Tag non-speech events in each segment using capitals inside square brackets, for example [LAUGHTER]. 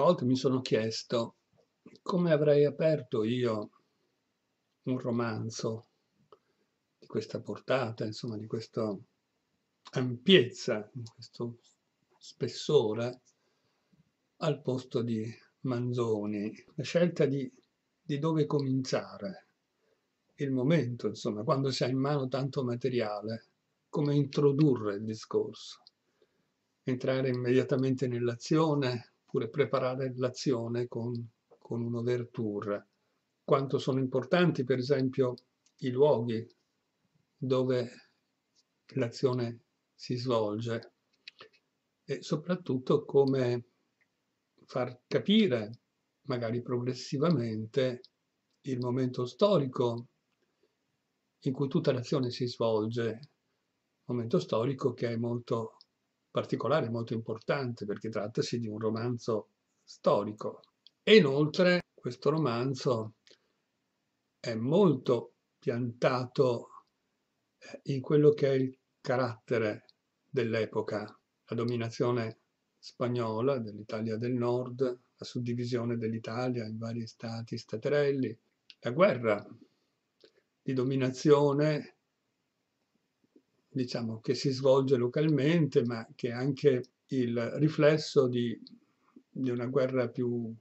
A volte mi sono chiesto come avrei aperto io un romanzo di questa portata, insomma, di questa ampiezza, di questo spessore, al posto di Manzoni. La scelta di, di dove cominciare, il momento, insomma, quando si ha in mano tanto materiale, come introdurre il discorso, entrare immediatamente nell'azione oppure preparare l'azione con, con un'overture. Quanto sono importanti, per esempio, i luoghi dove l'azione si svolge e soprattutto come far capire, magari progressivamente, il momento storico in cui tutta l'azione si svolge, momento storico che è molto particolare e molto importante perché trattasi di un romanzo storico. E inoltre questo romanzo è molto piantato eh, in quello che è il carattere dell'epoca, la dominazione spagnola dell'Italia del Nord, la suddivisione dell'Italia in vari stati staterelli, la guerra di dominazione diciamo, che si svolge localmente, ma che è anche il riflesso di, di una guerra più,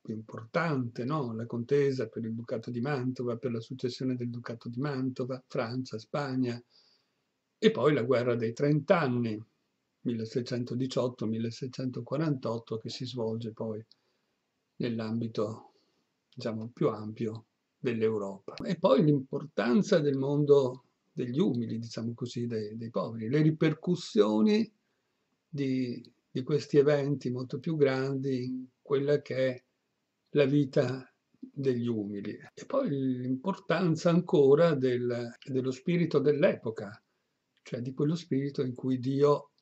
più importante, no? la contesa per il Ducato di Mantova, per la successione del Ducato di Mantova, Francia, Spagna, e poi la guerra dei Trent'anni, 1618-1648, che si svolge poi nell'ambito diciamo, più ampio dell'Europa. E poi l'importanza del mondo degli umili, diciamo così, dei, dei poveri. Le ripercussioni di, di questi eventi molto più grandi in quella che è la vita degli umili. E poi l'importanza ancora del, dello spirito dell'epoca, cioè di quello spirito in cui Dio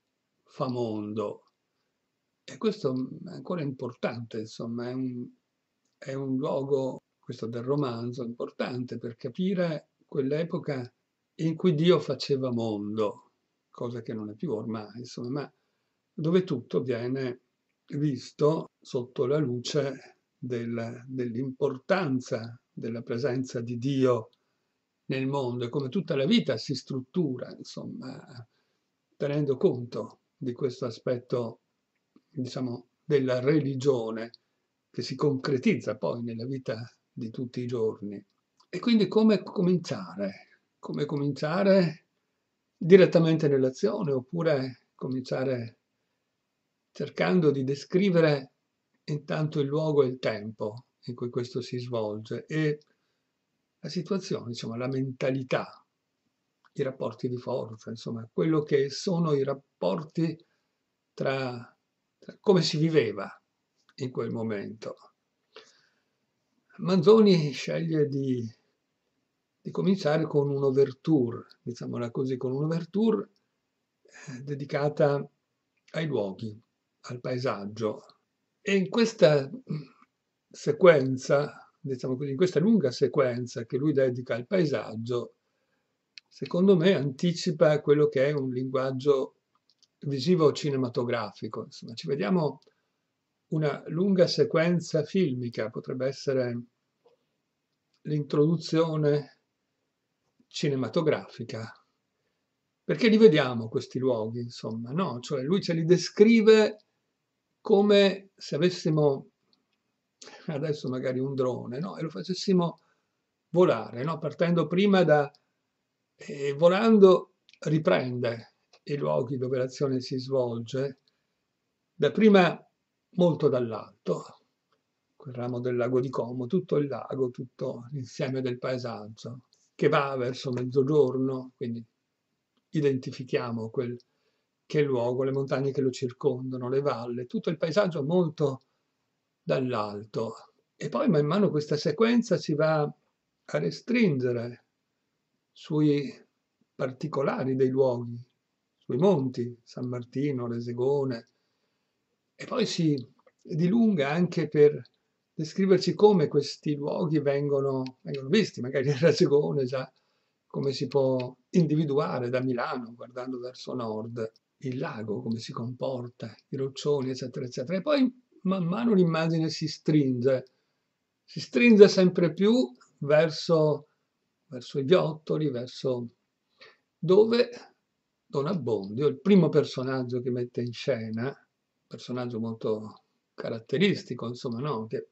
fa mondo. E questo è ancora importante, insomma, è un, è un luogo, questo del romanzo, importante per capire quell'epoca in cui Dio faceva mondo, cosa che non è più ormai, insomma, ma dove tutto viene visto sotto la luce del, dell'importanza della presenza di Dio nel mondo e come tutta la vita si struttura, insomma, tenendo conto di questo aspetto, diciamo, della religione che si concretizza poi nella vita di tutti i giorni. E quindi come cominciare come cominciare direttamente nell'azione oppure cominciare cercando di descrivere intanto il luogo e il tempo in cui questo si svolge e la situazione, insomma, la mentalità, i rapporti di forza, insomma, quello che sono i rapporti tra, tra come si viveva in quel momento. Manzoni sceglie di di cominciare con un'ouverture, diciamola così, con un'ouverture eh, dedicata ai luoghi, al paesaggio. E in questa mm, sequenza, diciamo così, in questa lunga sequenza che lui dedica al paesaggio, secondo me anticipa quello che è un linguaggio visivo cinematografico. Insomma, ci vediamo una lunga sequenza filmica, potrebbe essere l'introduzione cinematografica. Perché li vediamo questi luoghi, insomma, no? Cioè lui ce li descrive come se avessimo adesso magari un drone, no? E lo facessimo volare, no? Partendo prima da... E eh, volando riprende i luoghi dove l'azione si svolge, da prima molto dall'alto, quel ramo del lago di Como, tutto il lago, tutto l'insieme del paesaggio che va verso mezzogiorno, quindi identifichiamo quel che luogo, le montagne che lo circondano, le valle, tutto il paesaggio molto dall'alto. E poi man mano questa sequenza si va a restringere sui particolari dei luoghi, sui monti, San Martino, Resegone, e poi si dilunga anche per descriverci come questi luoghi vengono, vengono visti, magari il Racegone già come si può individuare da Milano guardando verso nord il lago, come si comporta, i roccioni, eccetera, eccetera. E poi man mano l'immagine si stringe, si stringe sempre più verso, verso i viottoli, verso dove Don Abbondio, il primo personaggio che mette in scena, personaggio molto caratteristico, insomma, no? che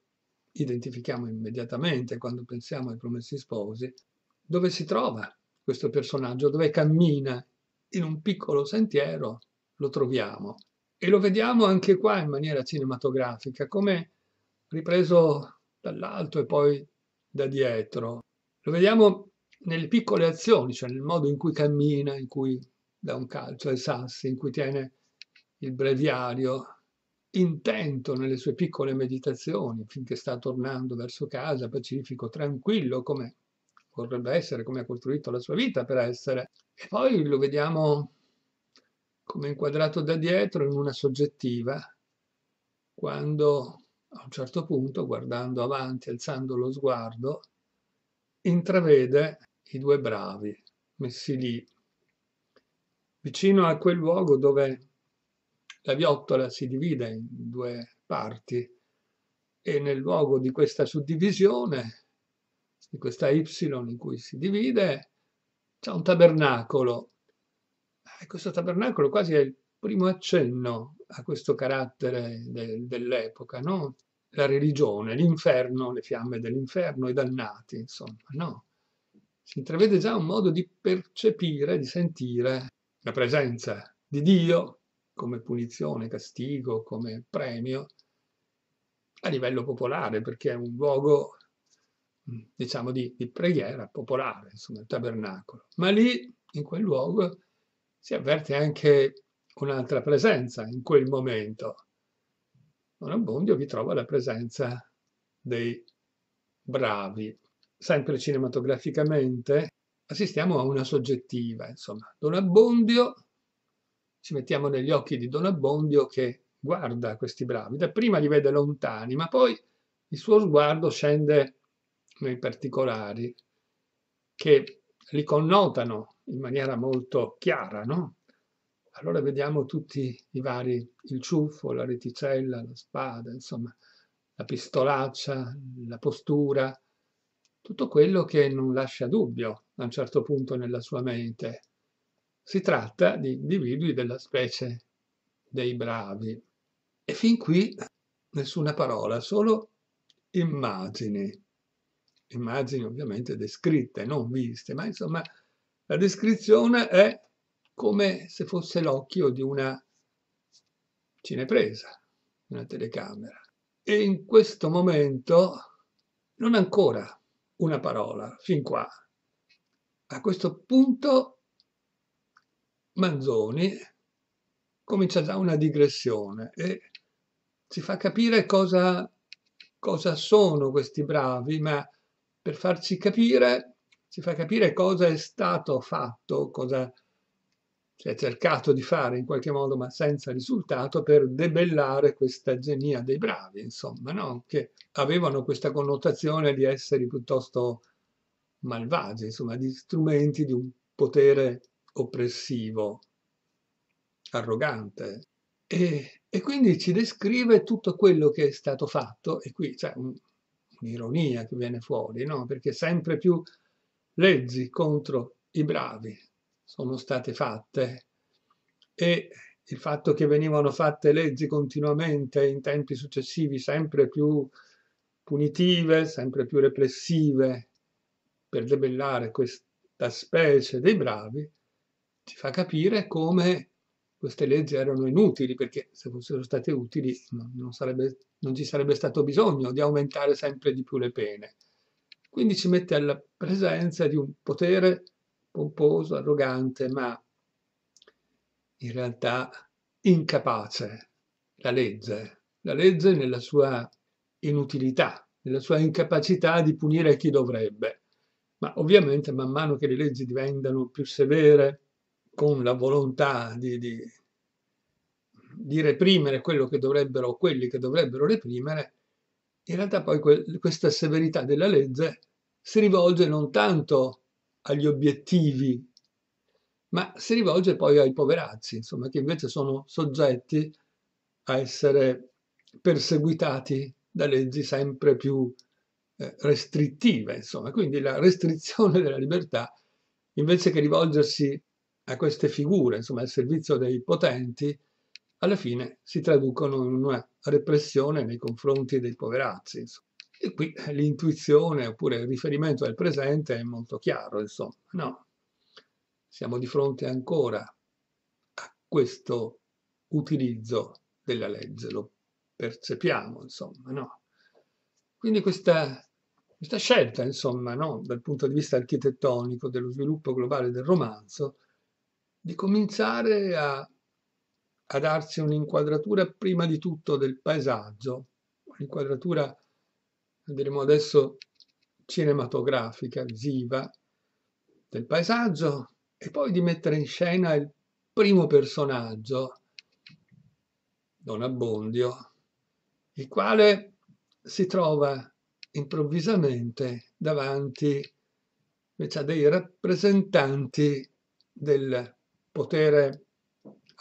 identifichiamo immediatamente quando pensiamo ai promessi sposi, dove si trova questo personaggio, dove cammina in un piccolo sentiero, lo troviamo. E lo vediamo anche qua in maniera cinematografica, come ripreso dall'alto e poi da dietro. Lo vediamo nelle piccole azioni, cioè nel modo in cui cammina, in cui dà un calcio ai sassi, in cui tiene il breviario, intento nelle sue piccole meditazioni finché sta tornando verso casa, pacifico, tranquillo, come vorrebbe essere, come ha costruito la sua vita per essere. E poi lo vediamo come inquadrato da dietro in una soggettiva, quando a un certo punto, guardando avanti, alzando lo sguardo, intravede i due bravi messi lì, vicino a quel luogo dove la viottola si divide in due parti e nel luogo di questa suddivisione, di questa Y in cui si divide, c'è un tabernacolo. E questo tabernacolo quasi è il primo accenno a questo carattere de, dell'epoca, no? La religione, l'inferno, le fiamme dell'inferno, i dannati, insomma, no? Si intravede già un modo di percepire, di sentire la presenza di Dio come punizione, castigo, come premio a livello popolare, perché è un luogo, mm, diciamo, di, di preghiera popolare, insomma, il tabernacolo. Ma lì, in quel luogo, si avverte anche un'altra presenza in quel momento. Non abbondio vi trova la presenza dei bravi. Sempre cinematograficamente assistiamo a una soggettiva, insomma. Don Abbondio ci mettiamo negli occhi di Don Abbondio che guarda questi bravi, dapprima li vede lontani, ma poi il suo sguardo scende nei particolari che li connotano in maniera molto chiara, no? Allora vediamo tutti i vari, il ciuffo, la reticella, la spada, insomma, la pistolaccia, la postura, tutto quello che non lascia dubbio a un certo punto nella sua mente. Si tratta di individui della specie dei bravi. E fin qui nessuna parola, solo immagini. Immagini ovviamente descritte, non viste, ma insomma la descrizione è come se fosse l'occhio di una cinepresa, una telecamera. E in questo momento non ancora una parola, fin qua. A questo punto Manzoni comincia già una digressione e ci fa capire cosa, cosa sono questi bravi, ma per farci capire ci fa capire cosa è stato fatto, cosa si è cercato di fare in qualche modo ma senza risultato per debellare questa genia dei bravi, insomma, no? che avevano questa connotazione di essere piuttosto malvagi, insomma, di strumenti di un potere oppressivo, arrogante. E, e, quindi ci descrive tutto quello che è stato fatto, e qui c'è un'ironia che viene fuori, no? perché sempre più leggi contro i bravi sono state fatte e il fatto che venivano fatte leggi continuamente in tempi successivi sempre più punitive, sempre più repressive per debellare questa specie dei bravi, ci fa capire come queste leggi erano inutili, perché se fossero state utili non, sarebbe, non ci sarebbe stato bisogno di aumentare sempre di più le pene. Quindi ci mette alla presenza di un potere pomposo, arrogante, ma in realtà incapace, la legge. La legge nella sua inutilità, nella sua incapacità di punire chi dovrebbe. Ma ovviamente man mano che le leggi diventano più severe, con la volontà di, di, di, reprimere quello che dovrebbero, quelli che dovrebbero reprimere, in realtà poi que questa severità della legge si rivolge non tanto agli obiettivi, ma si rivolge poi ai poveracci, insomma, che invece sono soggetti a essere perseguitati da leggi sempre più eh, restrittive, insomma. Quindi la restrizione della libertà, invece che rivolgersi a queste figure, insomma al servizio dei potenti, alla fine si traducono in una repressione nei confronti dei poverazzi. Insomma. E qui eh, l'intuizione oppure il riferimento al presente è molto chiaro, insomma, no? Siamo di fronte ancora a questo utilizzo della legge, lo percepiamo, insomma, no? Quindi questa, questa scelta, insomma, no? dal punto di vista architettonico dello sviluppo globale del romanzo, di cominciare a, a darsi un'inquadratura prima di tutto del paesaggio, un'inquadratura, diremo adesso, cinematografica, visiva, del paesaggio e poi di mettere in scena il primo personaggio, Don Abbondio, il quale si trova improvvisamente davanti invece a dei rappresentanti del potere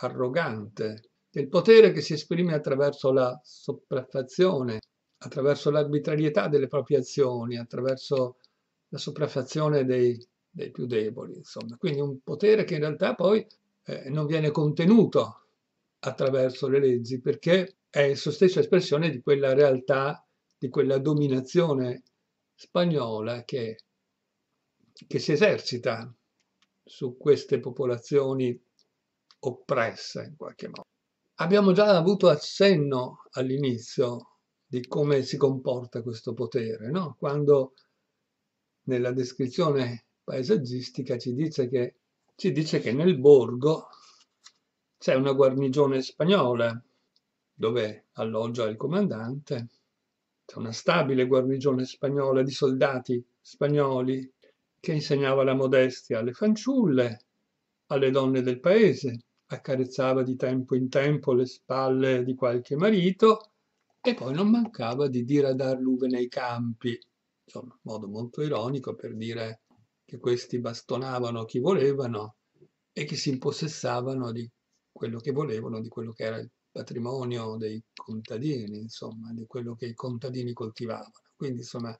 arrogante, del potere che si esprime attraverso la sopraffazione, attraverso l'arbitrarietà delle proprie azioni, attraverso la sopraffazione dei, dei più deboli, insomma. Quindi un potere che in realtà poi eh, non viene contenuto attraverso le leggi, perché è la stessa espressione di quella realtà, di quella dominazione spagnola che, che si esercita su queste popolazioni oppresse in qualche modo. Abbiamo già avuto accenno all'inizio di come si comporta questo potere, no? quando nella descrizione paesaggistica ci dice che, ci dice che nel borgo c'è una guarnigione spagnola dove alloggia il comandante, c'è una stabile guarnigione spagnola di soldati spagnoli che insegnava la modestia alle fanciulle, alle donne del paese, accarezzava di tempo in tempo le spalle di qualche marito e poi non mancava di diradar l'uve nei campi, insomma, modo molto ironico per dire che questi bastonavano chi volevano e che si impossessavano di quello che volevano, di quello che era il patrimonio dei contadini, insomma, di quello che i contadini coltivavano. Quindi, insomma,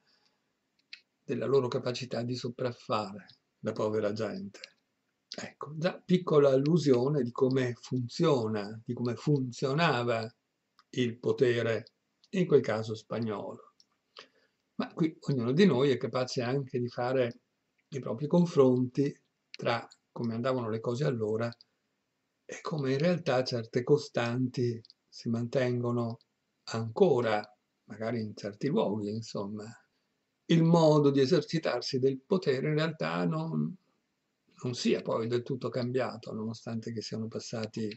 della loro capacità di sopraffare la povera gente. Ecco, già piccola allusione di come funziona, di come funzionava il potere, in quel caso spagnolo. Ma qui ognuno di noi è capace anche di fare i propri confronti tra come andavano le cose allora e come in realtà certe costanti si mantengono ancora, magari in certi luoghi, insomma, il modo di esercitarsi del potere in realtà non, non sia poi del tutto cambiato, nonostante che siano passati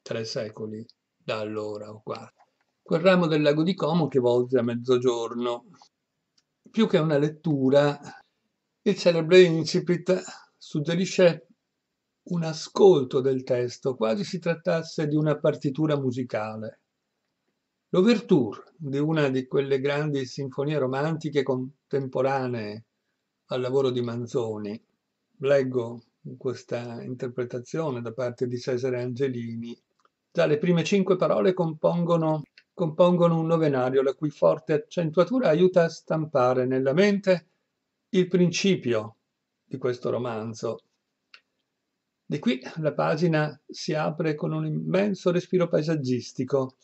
tre secoli da allora o quattro. Quel ramo del lago di Como che volge a mezzogiorno. Più che una lettura, il celebre incipit suggerisce un ascolto del testo, quasi si trattasse di una partitura musicale. L'ouverture di una di quelle grandi sinfonie romantiche contemporanee al lavoro di Manzoni, leggo questa interpretazione da parte di Cesare Angelini, già le prime cinque parole compongono, compongono un novenario la cui forte accentuatura aiuta a stampare nella mente il principio di questo romanzo. Di qui la pagina si apre con un immenso respiro paesaggistico,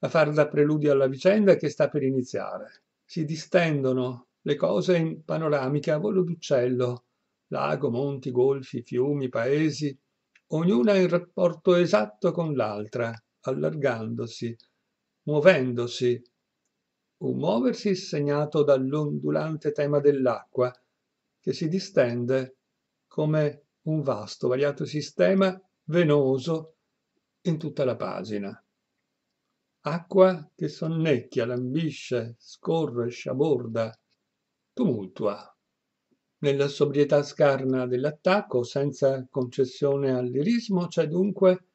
a far da preludio alla vicenda che sta per iniziare. Si distendono le cose in panoramica a volo d'uccello, lago, monti, golfi, fiumi, paesi, ognuna in rapporto esatto con l'altra, allargandosi, muovendosi. Un muoversi segnato dall'ondulante tema dell'acqua, che si distende come un vasto, variato sistema venoso in tutta la pagina acqua che sonnecchia, lambisce, scorre, sciaborda, tumultua, nella sobrietà scarna dell'attacco, senza concessione al lirismo, c'è dunque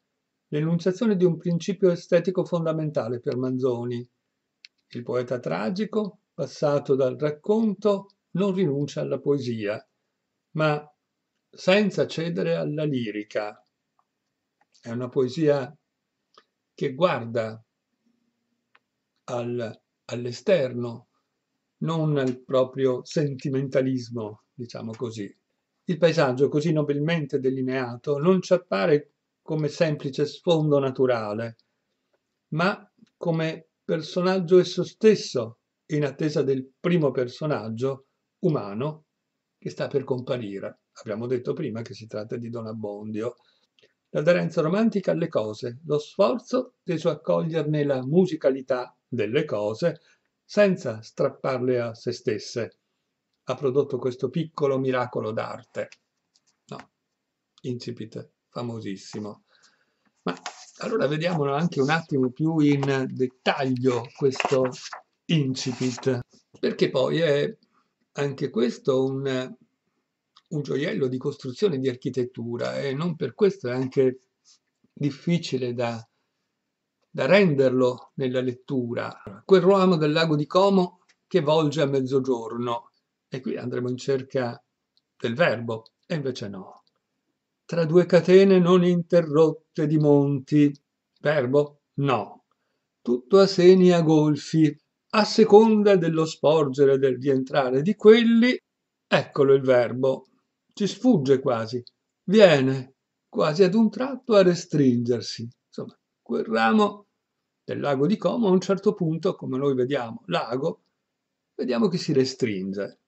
l'enunciazione di un principio estetico fondamentale per Manzoni. Il poeta tragico, passato dal racconto, non rinuncia alla poesia, ma senza cedere alla lirica. È una poesia che guarda al, all'esterno, non al proprio sentimentalismo, diciamo così. Il paesaggio così nobilmente delineato non ci appare come semplice sfondo naturale, ma come personaggio esso stesso, in attesa del primo personaggio umano che sta per comparire. Abbiamo detto prima che si tratta di Don Abbondio. L'aderenza romantica alle cose, lo sforzo teso a coglierne la musicalità delle cose senza strapparle a se stesse. Ha prodotto questo piccolo miracolo d'arte. No, incipit famosissimo. Ma allora vediamolo anche un attimo più in dettaglio questo incipit, perché poi è anche questo un, un gioiello di costruzione di architettura e non per questo è anche difficile da da renderlo nella lettura. Quel ramo del lago di Como che volge a mezzogiorno. E qui andremo in cerca del verbo, e invece no. Tra due catene non interrotte di monti. Verbo? No. Tutto a seni a golfi, a seconda dello sporgere del rientrare di quelli, eccolo il verbo. Ci sfugge quasi. Viene, quasi ad un tratto, a restringersi quel ramo del lago di Como a un certo punto, come noi vediamo, lago, vediamo che si restringe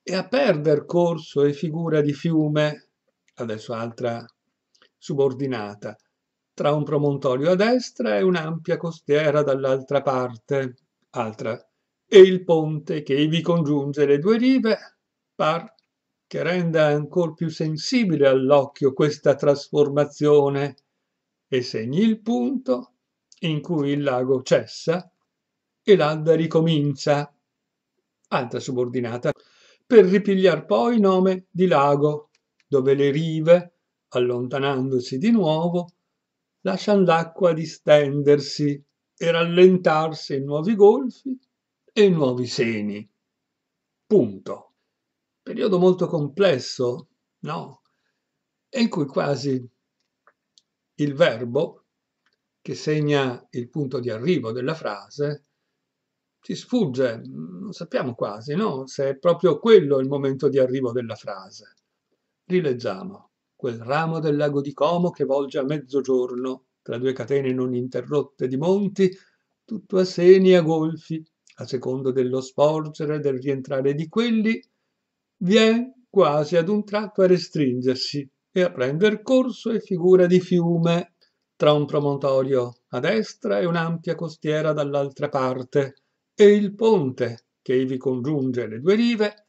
e a perdere corso e figura di fiume, adesso altra subordinata, tra un promontorio a destra e un'ampia costiera dall'altra parte, altra, e il ponte che vi congiunge le due rive, par che renda ancor più sensibile all'occhio questa trasformazione e segni il punto in cui il lago cessa e l'alda ricomincia, altra subordinata, per ripigliar poi nome di lago, dove le rive, allontanandosi di nuovo, lasciano l'acqua distendersi e rallentarsi in nuovi golfi e in nuovi seni. Punto. Periodo molto complesso, no? E in cui quasi il verbo, che segna il punto di arrivo della frase, ci sfugge, non sappiamo quasi, no? Se è proprio quello il momento di arrivo della frase. Rileggiamo. Quel ramo del lago di Como che volge a mezzogiorno, tra due catene non interrotte di monti, tutto a seni e a golfi, a secondo dello sporgere, e del rientrare di quelli, viene quasi ad un tratto a restringersi, e a prender corso e figura di fiume tra un promontorio a destra e un'ampia costiera dall'altra parte, e il ponte che ivi congiunge le due rive,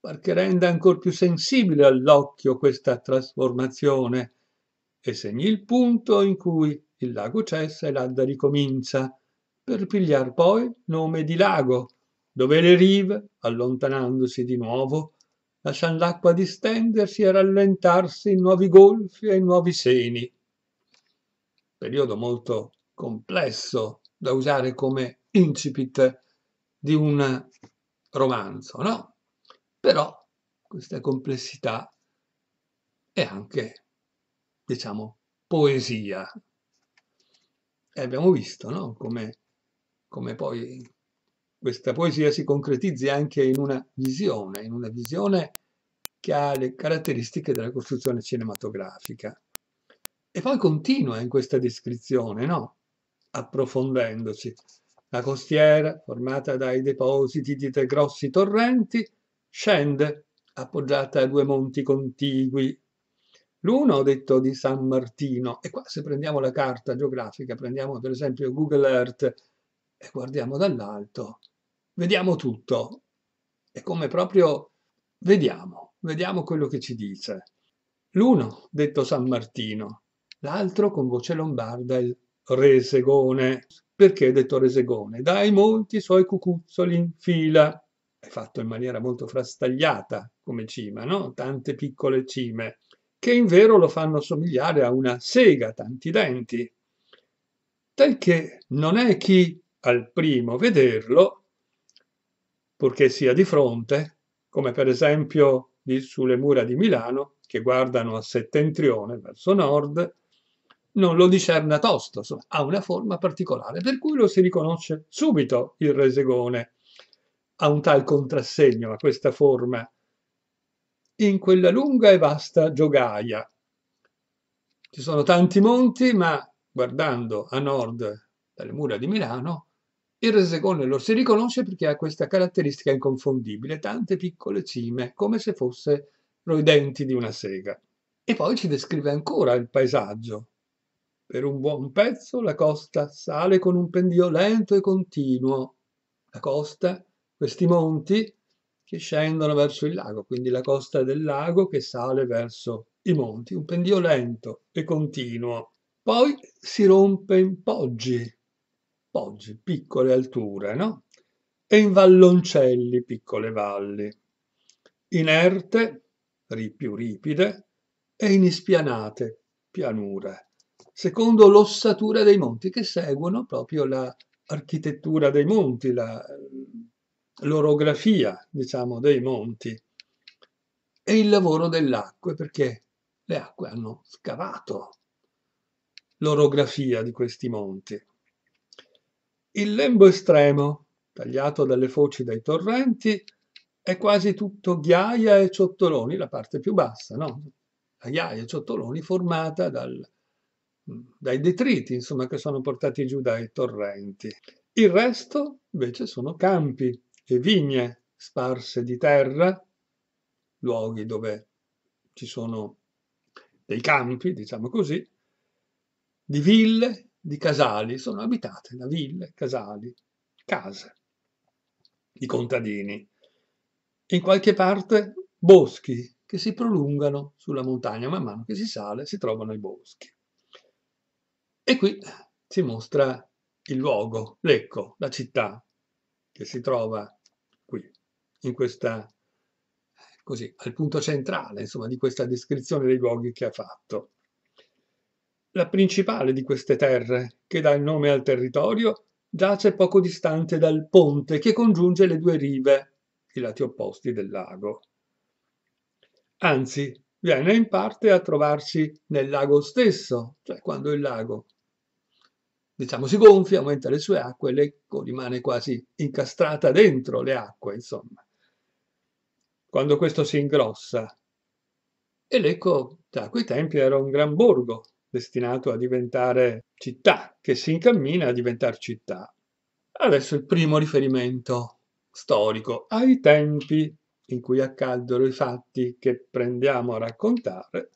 par che renda ancor più sensibile all'occhio questa trasformazione, e segni il punto in cui il lago cessa e l'Adda ricomincia, per pigliar poi nome di lago, dove le rive, allontanandosi di nuovo, lasciando l'acqua distendersi e rallentarsi in nuovi golfi e in nuovi seni. Periodo molto complesso da usare come incipit di un romanzo, no? Però questa complessità è anche, diciamo, poesia. E abbiamo visto, no? Come, come poi questa poesia si concretizzi anche in una visione, in una visione che ha le caratteristiche della costruzione cinematografica. E poi continua in questa descrizione, no? approfondendoci. La costiera, formata dai depositi di tre grossi torrenti, scende appoggiata a due monti contigui. L'uno detto di San Martino, e qua se prendiamo la carta geografica, prendiamo per esempio Google Earth e guardiamo dall'alto, vediamo tutto. È come proprio vediamo, vediamo quello che ci dice. L'uno, detto San Martino, l'altro con voce lombarda il resegone. Perché detto resegone? Dai molti suoi cucuzzoli in fila. È fatto in maniera molto frastagliata come cima, no? Tante piccole cime, che in vero lo fanno somigliare a una sega, tanti denti. Talché non è chi al primo vederlo purché sia di fronte, come per esempio di, sulle mura di Milano, che guardano a settentrione, verso nord, non lo discerna tosto, insomma, ha una forma particolare, per cui lo si riconosce subito il resegone. Ha un tal contrassegno a questa forma in quella lunga e vasta giogaia. Ci sono tanti monti, ma guardando a nord dalle mura di Milano il resegone lo si riconosce perché ha questa caratteristica inconfondibile, tante piccole cime, come se fossero i denti di una sega. E poi ci descrive ancora il paesaggio. Per un buon pezzo la costa sale con un pendio lento e continuo. La costa, questi monti, che scendono verso il lago, quindi la costa del lago che sale verso i monti, un pendio lento e continuo. Poi si rompe in poggi, Poggi, piccole alture, no? E in valloncelli, piccole valli. Inerte, più ripide, e in ispianate, pianure, secondo l'ossatura dei monti, che seguono proprio l'architettura dei monti, la, l'orografia, diciamo, dei monti. E il lavoro dell'acqua, perché le acque hanno scavato l'orografia di questi monti. Il lembo estremo, tagliato dalle foci dei torrenti, è quasi tutto ghiaia e ciottoloni, la parte più bassa, no? La ghiaia e ciottoloni formata dal, dai detriti, insomma, che sono portati giù dai torrenti. Il resto, invece, sono campi e vigne sparse di terra, luoghi dove ci sono dei campi, diciamo così, di ville, di casali sono abitate da ville, casali, case di contadini. In qualche parte boschi che si prolungano sulla montagna, man mano che si sale si trovano i boschi. E qui si mostra il luogo, Lecco, la città che si trova qui, in questa, eh, così, al punto centrale, insomma, di questa descrizione dei luoghi che ha fatto. La principale di queste terre, che dà il nome al territorio, giace poco distante dal ponte che congiunge le due rive, i lati opposti del lago. Anzi, viene in parte a trovarsi nel lago stesso, cioè quando il lago diciamo, si gonfia, aumenta le sue acque, l'ecco rimane quasi incastrata dentro le acque, insomma. Quando questo si ingrossa, e l'ecco, già a quei tempi era un gran borgo, destinato a diventare città, che si incammina a diventare città. Adesso il primo riferimento storico ai tempi in cui accaddero i fatti che prendiamo a raccontare.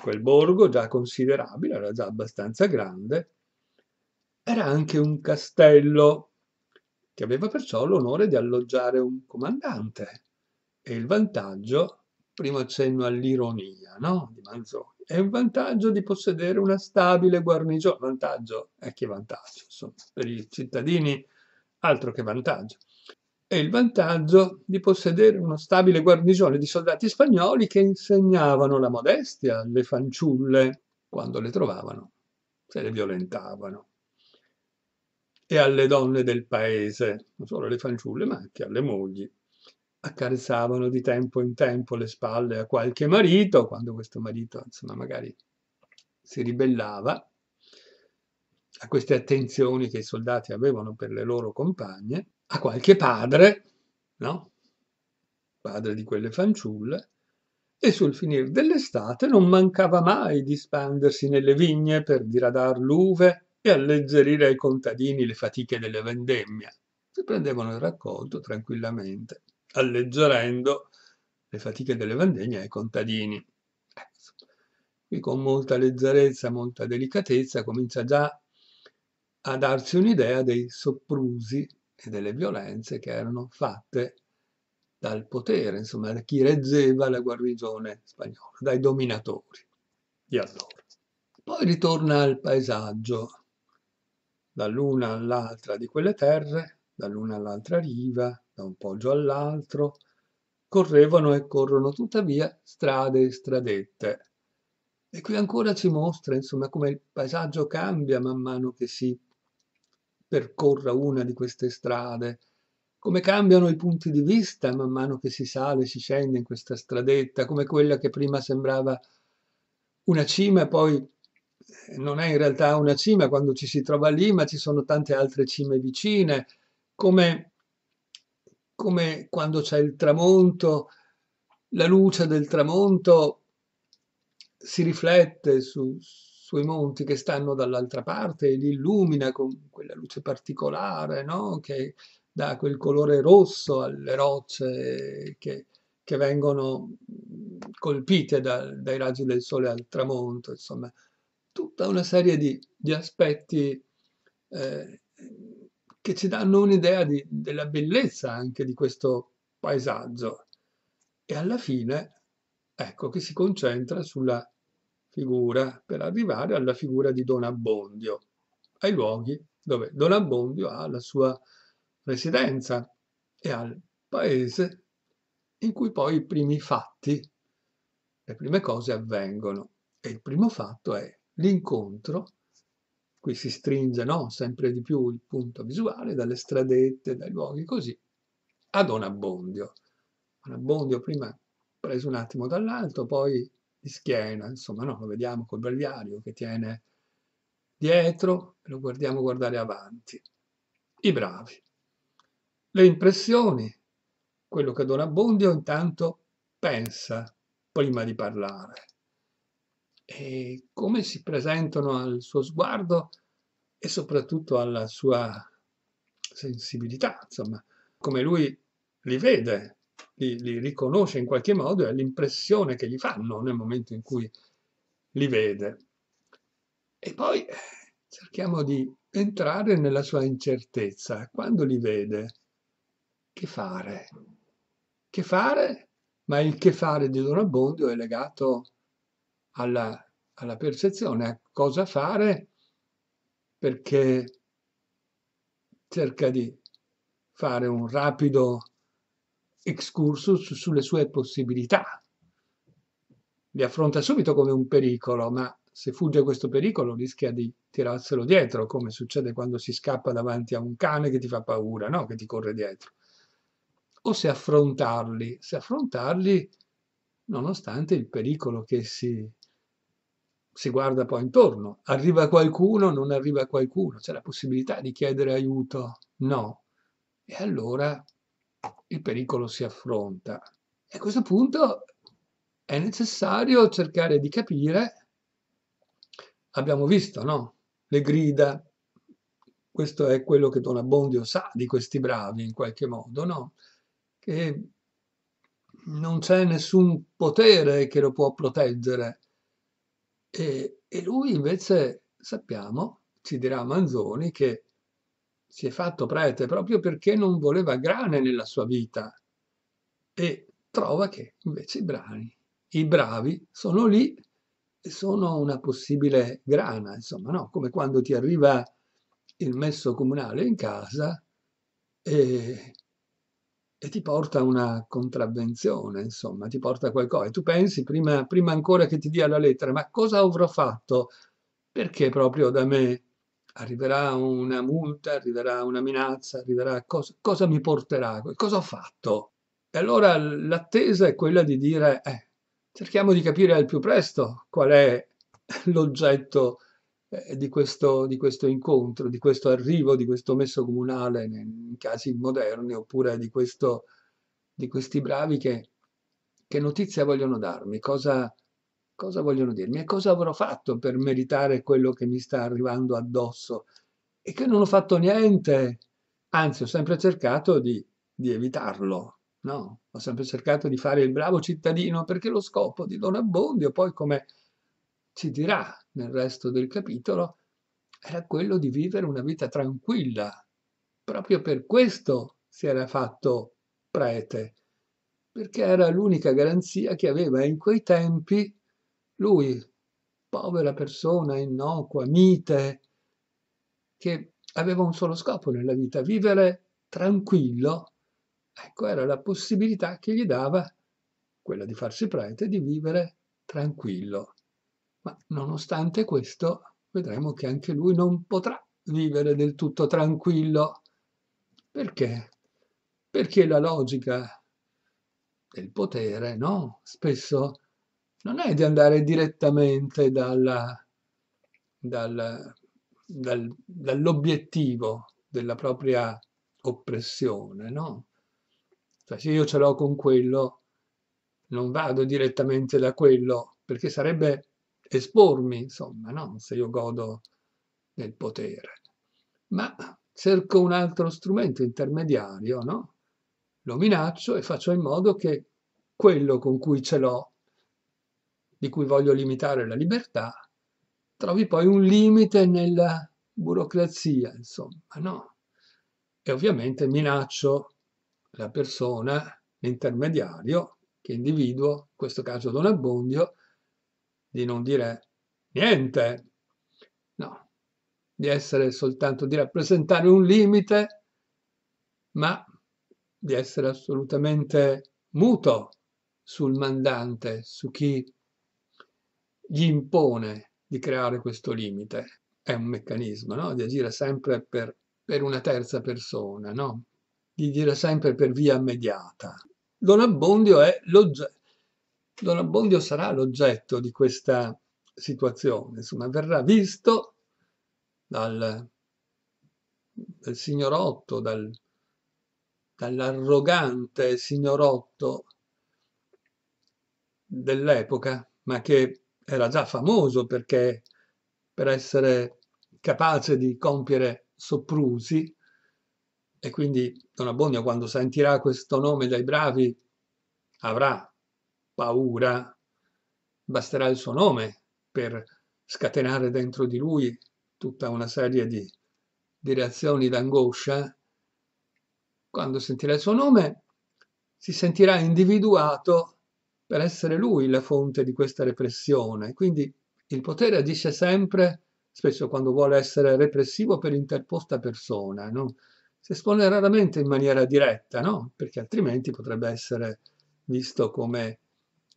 Quel borgo, già considerabile, era già abbastanza grande, era anche un castello che aveva perciò l'onore di alloggiare un comandante e il vantaggio primo accenno all'ironia no? di Manzoni. È un vantaggio di possedere una stabile guarnigione. Vantaggio è che vantaggio, insomma, per i cittadini altro che vantaggio. È il vantaggio di possedere una stabile guarnigione di soldati spagnoli che insegnavano la modestia alle fanciulle quando le trovavano, se le violentavano e alle donne del paese, non solo alle fanciulle ma anche alle mogli accarezzavano di tempo in tempo le spalle a qualche marito, quando questo marito, insomma, magari si ribellava a queste attenzioni che i soldati avevano per le loro compagne, a qualche padre, no? Padre di quelle fanciulle, e sul finir dell'estate non mancava mai di spandersi nelle vigne per diradar l'uve e alleggerire ai contadini le fatiche della vendemmia. Si prendevano il raccolto tranquillamente alleggerendo le fatiche delle vendemmie ai contadini. Ecco. Qui con molta leggerezza, molta delicatezza, comincia già a darsi un'idea dei soprusi e delle violenze che erano fatte dal potere, insomma, da chi reggeva la guarnigione spagnola, dai dominatori di allora. Poi ritorna al paesaggio, dall'una all'altra di quelle terre, dall'una all'altra riva, da un poggio all'altro, correvano e corrono tuttavia strade e stradette. E qui ancora ci mostra, insomma, come il paesaggio cambia man mano che si percorra una di queste strade, come cambiano i punti di vista man mano che si sale, e si scende in questa stradetta, come quella che prima sembrava una cima e poi eh, non è in realtà una cima quando ci si trova lì, ma ci sono tante altre cime vicine, come come quando c'è il tramonto, la luce del tramonto si riflette su, sui monti che stanno dall'altra parte e li illumina con quella luce particolare, no? che dà quel colore rosso alle rocce che, che vengono colpite da, dai raggi del sole al tramonto, insomma, tutta una serie di, di aspetti eh, che ci danno un'idea della bellezza anche di questo paesaggio. E alla fine, ecco, che si concentra sulla figura per arrivare alla figura di Don Abbondio, ai luoghi dove Don Abbondio ha la sua residenza e al paese in cui poi i primi fatti, le prime cose avvengono. E il primo fatto è l'incontro qui si stringe no? sempre di più il punto visuale dalle stradette, dai luoghi così, a Don Abbondio. Don Abbondio prima preso un attimo dall'alto, poi di schiena, insomma no, lo vediamo col breviario che tiene dietro, lo guardiamo guardare avanti. I bravi. Le impressioni, quello che Don Abbondio intanto pensa prima di parlare e come si presentano al suo sguardo e soprattutto alla sua sensibilità, insomma, come lui li vede, li, li riconosce in qualche modo e l'impressione che gli fanno nel momento in cui li vede. E poi eh, cerchiamo di entrare nella sua incertezza. Quando li vede, che fare? Che fare? Ma il che fare di Don Abbondio è legato alla, alla percezione a cosa fare perché cerca di fare un rapido excursus sulle sue possibilità. Li affronta subito come un pericolo, ma se fugge questo pericolo rischia di tirarselo dietro, come succede quando si scappa davanti a un cane che ti fa paura, no? che ti corre dietro. O se affrontarli, se affrontarli nonostante il pericolo che si si guarda poi intorno. Arriva qualcuno, non arriva qualcuno, c'è la possibilità di chiedere aiuto? No. E allora il pericolo si affronta. E a questo punto è necessario cercare di capire, abbiamo visto, no? Le grida, questo è quello che Don Abbondio sa di questi bravi in qualche modo, no? Che non c'è nessun potere che lo può proteggere e, e lui invece, sappiamo, ci dirà Manzoni che si è fatto prete proprio perché non voleva grane nella sua vita e trova che invece i brani, i bravi, sono lì e sono una possibile grana, insomma, no? Come quando ti arriva il messo comunale in casa e e ti porta una contravvenzione, insomma, ti porta a qualcosa. E tu pensi, prima, prima ancora che ti dia la lettera, ma cosa avrò fatto? Perché proprio da me arriverà una multa, arriverà una minaccia, arriverà cosa, cosa mi porterà, cosa ho fatto? E allora l'attesa è quella di dire, eh, cerchiamo di capire al più presto qual è l'oggetto eh, di, questo, di, questo, incontro, di questo arrivo, di questo messo comunale in casi moderni, oppure di, questo, di questi bravi che, che notizia vogliono darmi, cosa, cosa vogliono dirmi e cosa avrò fatto per meritare quello che mi sta arrivando addosso e che non ho fatto niente, anzi ho sempre cercato di, di evitarlo, no? Ho sempre cercato di fare il bravo cittadino perché lo scopo di Don Abbondio poi come ci dirà nel resto del capitolo, era quello di vivere una vita tranquilla. Proprio per questo si era fatto prete, perché era l'unica garanzia che aveva in quei tempi lui, povera persona innocua, mite, che aveva un solo scopo nella vita, vivere tranquillo, ecco, era la possibilità che gli dava, quella di farsi prete, di vivere tranquillo ma nonostante questo vedremo che anche lui non potrà vivere del tutto tranquillo. Perché? Perché la logica del potere, no? Spesso non è di andare direttamente dalla, dal, dal, dall'obiettivo della propria oppressione, no? Cioè, se io ce l'ho con quello, non vado direttamente da quello, perché sarebbe espormi, insomma, no? se io godo del potere, ma cerco un altro strumento intermediario, no? lo minaccio e faccio in modo che quello con cui ce l'ho, di cui voglio limitare la libertà, trovi poi un limite nella burocrazia, insomma, no? E ovviamente minaccio la persona, l'intermediario, che individuo, in questo caso Don Abbondio, di non dire niente, no, di essere soltanto, di rappresentare un limite, ma di essere assolutamente muto sul mandante, su chi gli impone di creare questo limite. È un meccanismo, no? Di agire sempre per, per una terza persona, no? Di dire sempre per via immediata. Don Abbondio è l'oggetto Don Abbondio sarà l'oggetto di questa situazione, insomma, verrà visto dal, dal signorotto, dal, dall'arrogante signorotto dell'epoca, ma che era già famoso perché per essere capace di compiere soprusi, e quindi Don Abbondio quando sentirà questo nome dai bravi avrà paura. Basterà il suo nome per scatenare dentro di lui tutta una serie di, di reazioni d'angoscia. Quando sentirà il suo nome, si sentirà individuato per essere lui la fonte di questa repressione. Quindi il potere agisce sempre, spesso quando vuole essere repressivo, per interposta persona. No? Si espone raramente in maniera diretta, no? perché altrimenti potrebbe essere visto come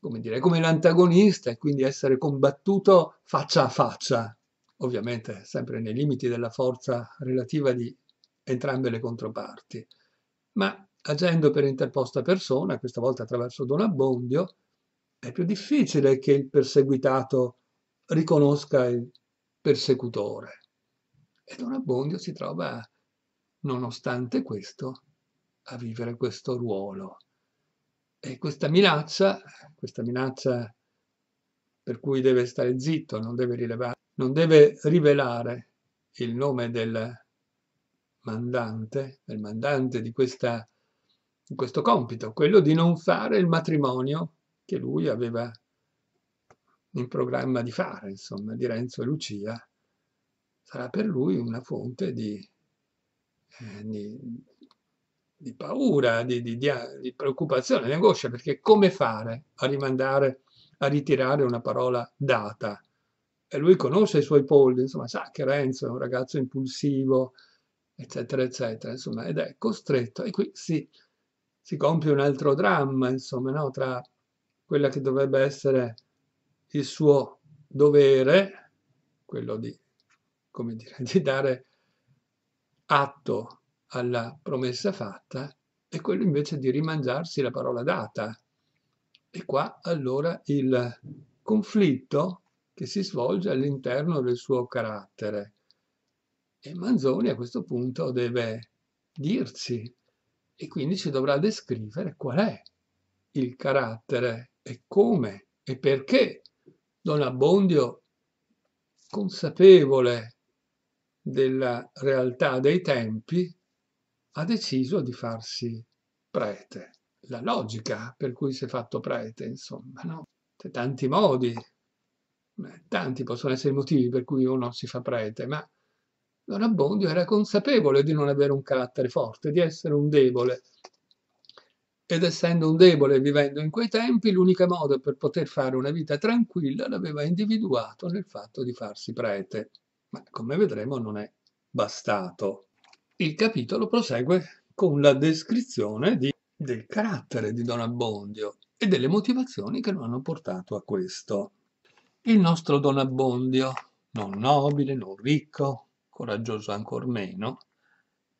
come dire, come l'antagonista e quindi essere combattuto faccia a faccia, ovviamente sempre nei limiti della forza relativa di entrambe le controparti. Ma agendo per interposta persona, questa volta attraverso Don Abbondio, è più difficile che il perseguitato riconosca il persecutore. E Don Abbondio si trova, nonostante questo, a vivere questo ruolo. E questa minaccia, questa minaccia per cui deve stare zitto, non deve, rilevare, non deve rivelare il nome del mandante, del mandante di, questa, di questo compito, quello di non fare il matrimonio che lui aveva in programma di fare, insomma, di Renzo e Lucia, sarà per lui una fonte di, eh, di di paura, di, di, di preoccupazione, di angoscia, perché come fare a rimandare, a ritirare una parola data? E lui conosce i suoi polli, insomma, sa che Renzo è un ragazzo impulsivo, eccetera, eccetera, insomma, ed è costretto. E qui si, si compie un altro dramma, insomma, no? tra quella che dovrebbe essere il suo dovere, quello di, come dire, [LAUGHS] di dare atto alla promessa fatta e quello invece di rimangiarsi la parola data. E qua allora il conflitto che si svolge all'interno del suo carattere. E Manzoni a questo punto deve dirsi e quindi ci dovrà descrivere qual è il carattere e come e perché Don Abbondio, consapevole della realtà dei tempi, ha deciso di farsi prete. La logica per cui si è fatto prete, insomma, no? C'è tanti modi, tanti possono essere i motivi per cui uno si fa prete, ma Don Abbondio era consapevole di non avere un carattere forte, di essere un debole. Ed essendo un debole vivendo in quei tempi, l'unico modo per poter fare una vita tranquilla l'aveva individuato nel fatto di farsi prete. Ma come vedremo non è bastato. Il capitolo prosegue con la descrizione di, del carattere di Don Abbondio e delle motivazioni che lo hanno portato a questo. Il nostro Don Abbondio, non nobile, non ricco, coraggioso ancor meno,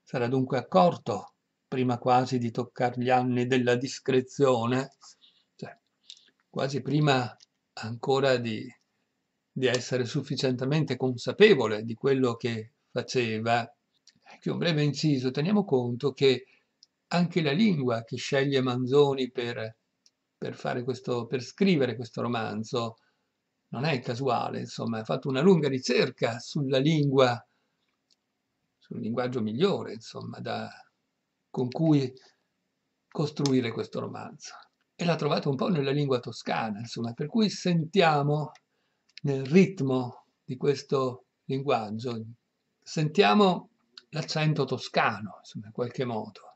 sarà dunque accorto, prima quasi di toccare gli anni della discrezione, cioè quasi prima ancora di, di essere sufficientemente consapevole di quello che faceva Qui un breve inciso, teniamo conto che anche la lingua che sceglie Manzoni per, per, questo, per scrivere questo romanzo non è casuale, insomma, ha fatto una lunga ricerca sulla lingua, sul linguaggio migliore, insomma, da, con cui costruire questo romanzo. E l'ha trovato un po' nella lingua toscana, insomma, per cui sentiamo nel ritmo di questo linguaggio, sentiamo l'accento toscano, insomma, in qualche modo.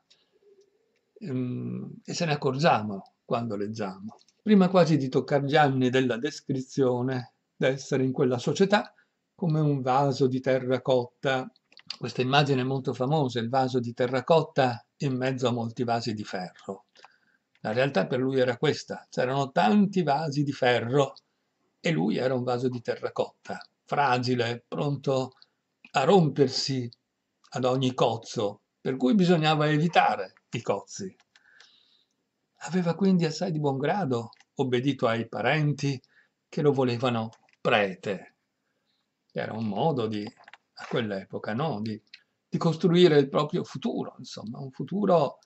Ehm, e se ne accorgiamo quando leggiamo. Prima quasi di gli anni della descrizione d'essere in quella società come un vaso di terracotta. Questa immagine è molto famosa, il vaso di terracotta in mezzo a molti vasi di ferro. La realtà per lui era questa, c'erano tanti vasi di ferro e lui era un vaso di terracotta, fragile, pronto a rompersi ad ogni cozzo, per cui bisognava evitare i cozzi. Aveva quindi assai di buon grado obbedito ai parenti che lo volevano prete. Era un modo di, a quell'epoca, no? di, di costruire il proprio futuro, insomma, un futuro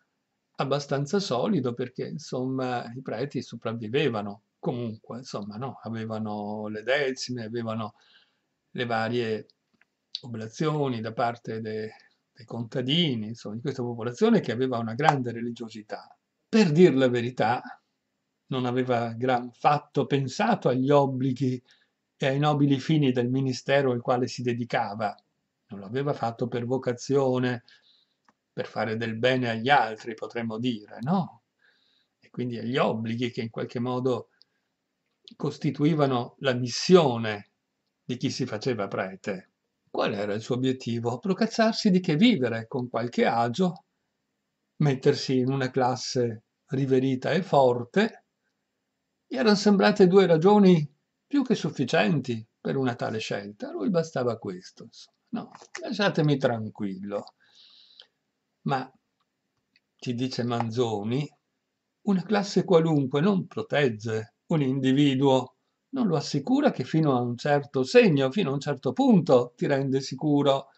abbastanza solido perché, insomma, i preti sopravvivevano comunque, insomma, no? avevano le decime, avevano le varie oblazioni da parte dei, dei contadini, insomma, di questa popolazione che aveva una grande religiosità. Per dir la verità, non aveva gran fatto pensato agli obblighi e ai nobili fini del ministero al quale si dedicava. Non lo aveva fatto per vocazione, per fare del bene agli altri, potremmo dire, no? E quindi agli obblighi che in qualche modo costituivano la missione di chi si faceva prete. Qual era il suo obiettivo? Procazzarsi di che vivere con qualche agio, mettersi in una classe riverita e forte. Gli erano sembrate due ragioni più che sufficienti per una tale scelta. A lui bastava questo. No, lasciatemi tranquillo. Ma, ci dice Manzoni, una classe qualunque non protegge un individuo non lo assicura che fino a un certo segno, fino a un certo punto ti rende sicuro.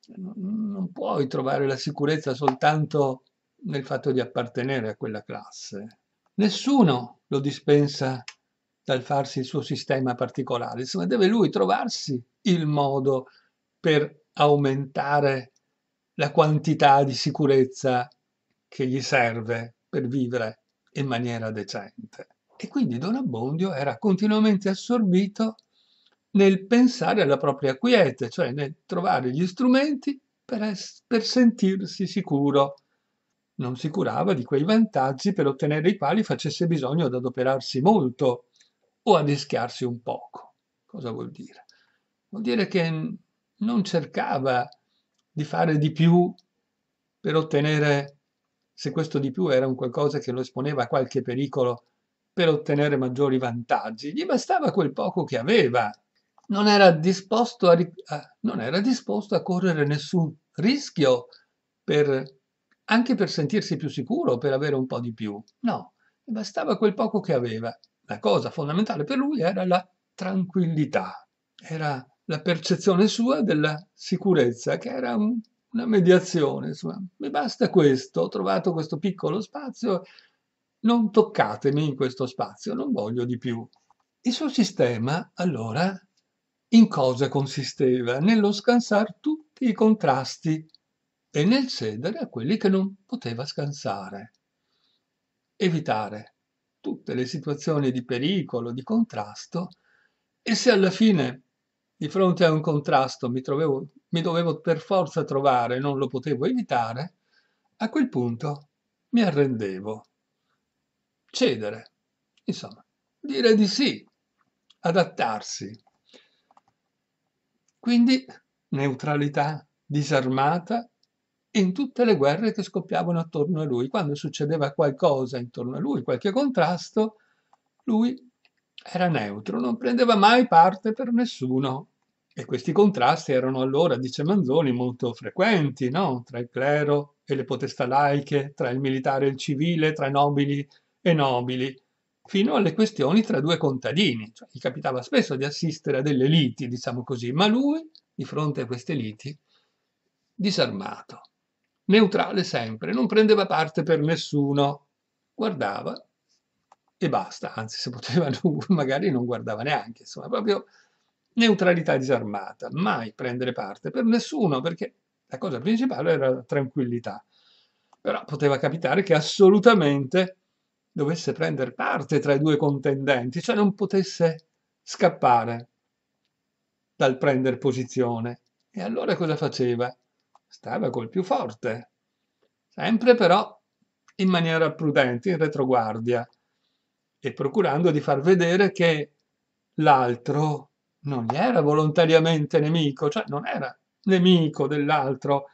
Cioè, non puoi trovare la sicurezza soltanto nel fatto di appartenere a quella classe. Nessuno lo dispensa dal farsi il suo sistema particolare, insomma deve lui trovarsi il modo per aumentare la quantità di sicurezza che gli serve per vivere in maniera decente. E quindi Don Abbondio era continuamente assorbito nel pensare alla propria quiete, cioè nel trovare gli strumenti per, es- per sentirsi sicuro. Non si curava di quei vantaggi per ottenere i quali facesse bisogno ad adoperarsi molto o a rischiarsi un poco. Cosa vuol dire? Vuol dire che non cercava di fare di più per ottenere, se questo di più era un qualcosa che lo esponeva a qualche pericolo, per ottenere maggiori vantaggi, gli bastava quel poco che aveva. Non era disposto a, a, non era disposto a correre nessun rischio per, anche per sentirsi più sicuro, per avere un po' di più. No, gli bastava quel poco che aveva. La cosa fondamentale per lui era la tranquillità, era la percezione sua della sicurezza, che era un, una mediazione. Insomma, mi basta questo, ho trovato questo piccolo spazio non toccatemi in questo spazio, non voglio di più. Il suo sistema, allora, in cosa consisteva? Nello scansare tutti i contrasti e nel cedere a quelli che non poteva scansare. Evitare tutte le situazioni di pericolo, di contrasto, e se alla fine, di fronte a un contrasto, mi, trovevo, mi dovevo per forza trovare, non lo potevo evitare, a quel punto mi arrendevo cedere, insomma, dire di sì, adattarsi. Quindi neutralità disarmata in tutte le guerre che scoppiavano attorno a lui. Quando succedeva qualcosa intorno a lui, qualche contrasto, lui era neutro, non prendeva mai parte per nessuno. E questi contrasti erano allora, dice Manzoni, molto frequenti, no? tra il clero e le potestà laiche, tra il militare e il civile, tra i nobili e nobili, fino alle questioni tra due contadini. Cioè, gli capitava spesso di assistere a delle liti, diciamo così, ma lui, di fronte a queste liti, disarmato, neutrale sempre, non prendeva parte per nessuno, guardava e basta, anzi se poteva [LAUGHS] magari non guardava neanche, insomma, proprio neutralità disarmata, mai prendere parte per nessuno, perché la cosa principale era la tranquillità. Però poteva capitare che assolutamente dovesse prendere parte tra i due contendenti, cioè non potesse scappare dal prendere posizione. E allora cosa faceva? Stava col più forte, sempre però in maniera prudente, in retroguardia, e procurando di far vedere che l'altro non gli era volontariamente nemico, cioè non era nemico dell'altro,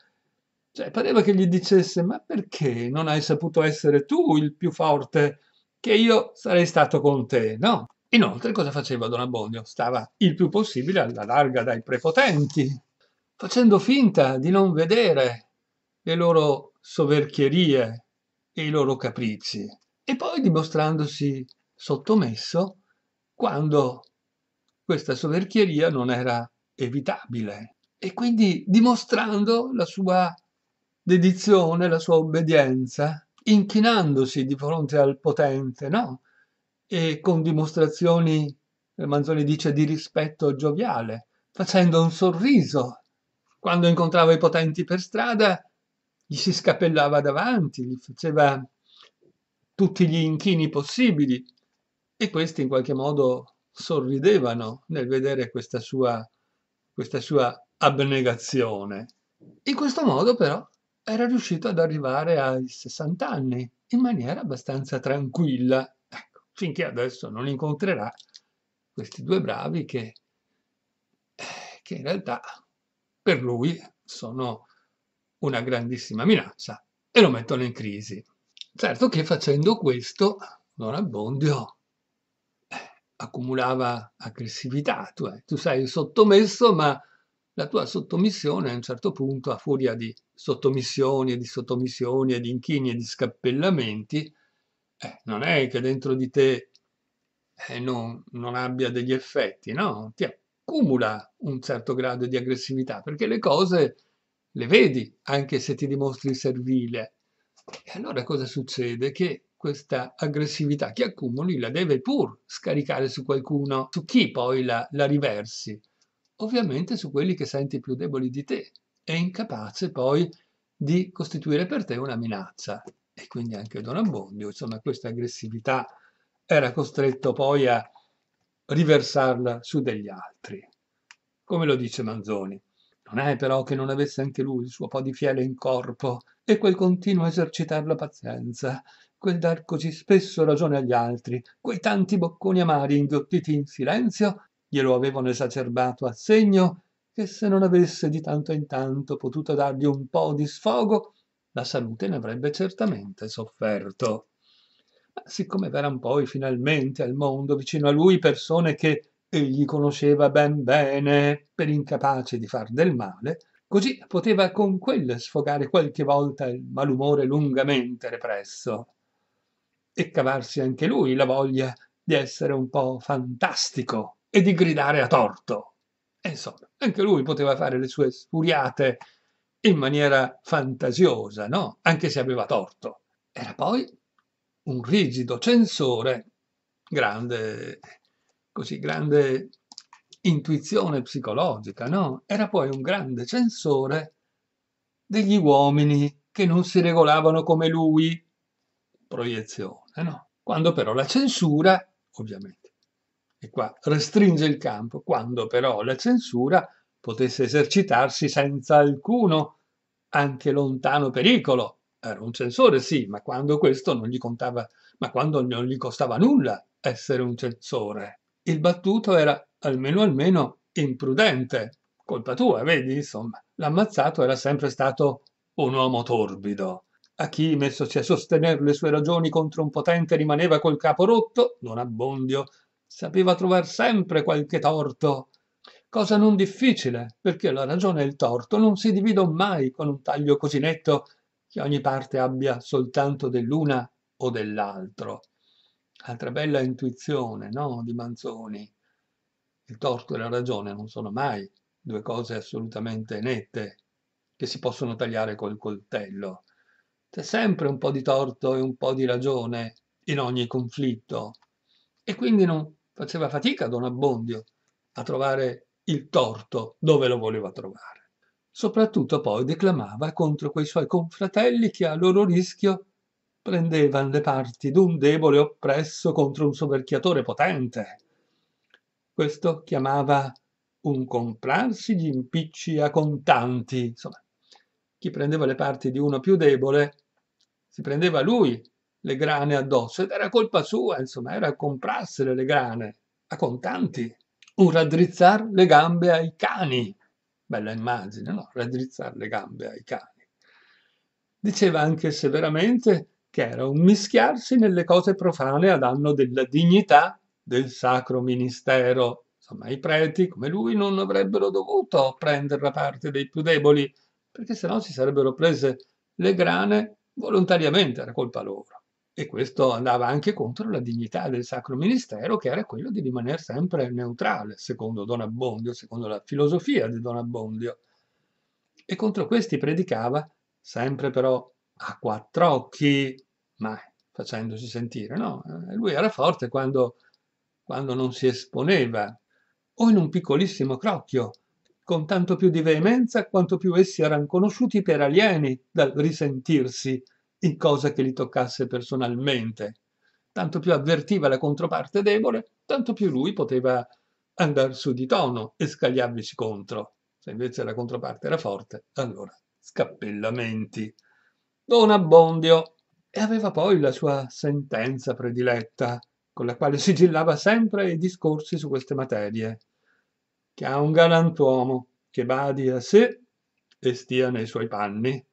cioè, pareva che gli dicesse, ma perché non hai saputo essere tu il più forte, che io sarei stato con te, no? Inoltre, cosa faceva Don Abbondio? Stava il più possibile alla larga dai prepotenti, facendo finta di non vedere le loro soverchierie e i loro capricci, e poi dimostrandosi sottomesso quando questa soverchieria non era evitabile e quindi dimostrando la sua dedizione, la sua obbedienza, inchinandosi di fronte al potente, no? E con dimostrazioni, Manzoni dice, di rispetto gioviale, facendo un sorriso. Quando incontrava i potenti per strada, gli si scappellava davanti, gli faceva tutti gli inchini possibili e questi in qualche modo sorridevano nel vedere questa sua, questa sua abnegazione. In questo modo però era riuscito ad arrivare ai 60 anni in maniera abbastanza tranquilla, ecco, finché adesso non incontrerà questi due bravi che, eh, che in realtà per lui sono una grandissima minaccia e lo mettono in crisi. Certo che facendo questo Don Abbondio eh, accumulava aggressività, tu, eh, tu sei sottomesso ma la tua sottomissione a un certo punto, a furia di sottomissioni e di sottomissioni e di inchini e di scappellamenti, eh, non è che dentro di te eh, non, non abbia degli effetti, no? Ti accumula un certo grado di aggressività, perché le cose le vedi anche se ti dimostri servile. E allora cosa succede? Che questa aggressività che accumuli la deve pur scaricare su qualcuno, su chi poi la, la riversi ovviamente su quelli che senti più deboli di te e incapace poi di costituire per te una minaccia. E quindi anche Don Abbondio, insomma, questa aggressività era costretto poi a riversarla su degli altri. Come lo dice Manzoni, non è però che non avesse anche lui il suo po' di fiele in corpo e quel continuo esercitare la pazienza, quel dar così spesso ragione agli altri, quei tanti bocconi amari inghiottiti in silenzio glielo avevano esacerbato a segno che se non avesse di tanto in tanto potuto dargli un po' di sfogo, la salute ne avrebbe certamente sofferto. Ma siccome v'eran poi finalmente al mondo vicino a lui persone che egli conosceva ben bene per incapace di far del male, così poteva con quelle sfogare qualche volta il malumore lungamente represso e cavarsi anche lui la voglia di essere un po' fantastico e di gridare a torto. E insomma, anche lui poteva fare le sue sfuriate in maniera fantasiosa, no? Anche se aveva torto. Era poi un rigido censore, grande, così, grande intuizione psicologica, no? Era poi un grande censore degli uomini che non si regolavano come lui. Proiezione, no? Quando però la censura, ovviamente, e qua restringe il campo quando però la censura potesse esercitarsi senza alcuno, anche lontano pericolo. Era un censore, sì, ma quando questo non gli contava, ma quando non gli costava nulla essere un censore. Il battuto era almeno almeno imprudente. Colpa tua, vedi? Insomma, l'ammazzato era sempre stato un uomo torbido. A chi, messosi a sostenere le sue ragioni contro un potente, rimaneva col capo rotto, non abbondio Sapeva trovar sempre qualche torto, cosa non difficile, perché la ragione e il torto non si dividono mai con un taglio così netto che ogni parte abbia soltanto dell'una o dell'altro. Altra bella intuizione, no? Di Manzoni. Il torto e la ragione non sono mai due cose assolutamente nette che si possono tagliare col coltello. C'è sempre un po' di torto e un po' di ragione in ogni conflitto. E quindi non, faceva fatica Don Abbondio a trovare il torto dove lo voleva trovare. Soprattutto poi declamava contro quei suoi confratelli che a loro rischio prendevano le parti d'un debole oppresso contro un soverchiatore potente. Questo chiamava un comprarsi gli impicci a contanti. Insomma, chi prendeva le parti di uno più debole si prendeva lui le grane addosso ed era colpa sua, insomma, era comprarsele le grane a contanti, un raddrizzar le gambe ai cani. Bella immagine, no? Raddrizzar le gambe ai cani. Diceva anche severamente che era un mischiarsi nelle cose profane a danno della dignità del sacro ministero. Insomma, i preti, come lui, non avrebbero dovuto prendere la parte dei più deboli, perché sennò si sarebbero prese le grane volontariamente, era colpa loro e questo andava anche contro la dignità del sacro ministero, che era quello di rimanere sempre neutrale, secondo Don Abbondio, secondo la filosofia di Don Abbondio. E contro questi predicava, sempre però a quattro occhi, mai facendosi sentire, no? Eh, lui era forte quando, quando non si esponeva, o in un piccolissimo crocchio, con tanto più di veemenza quanto più essi erano conosciuti per alieni dal risentirsi in cosa che li toccasse personalmente. Tanto più avvertiva la controparte debole, tanto più lui poteva andare su di tono e scagliarvisi contro. Se invece la controparte era forte, allora scappellamenti. Don Abbondio e aveva poi la sua sentenza prediletta, con la quale sigillava sempre i discorsi su queste materie. Che ha un galantuomo che badi a sé e stia nei suoi panni,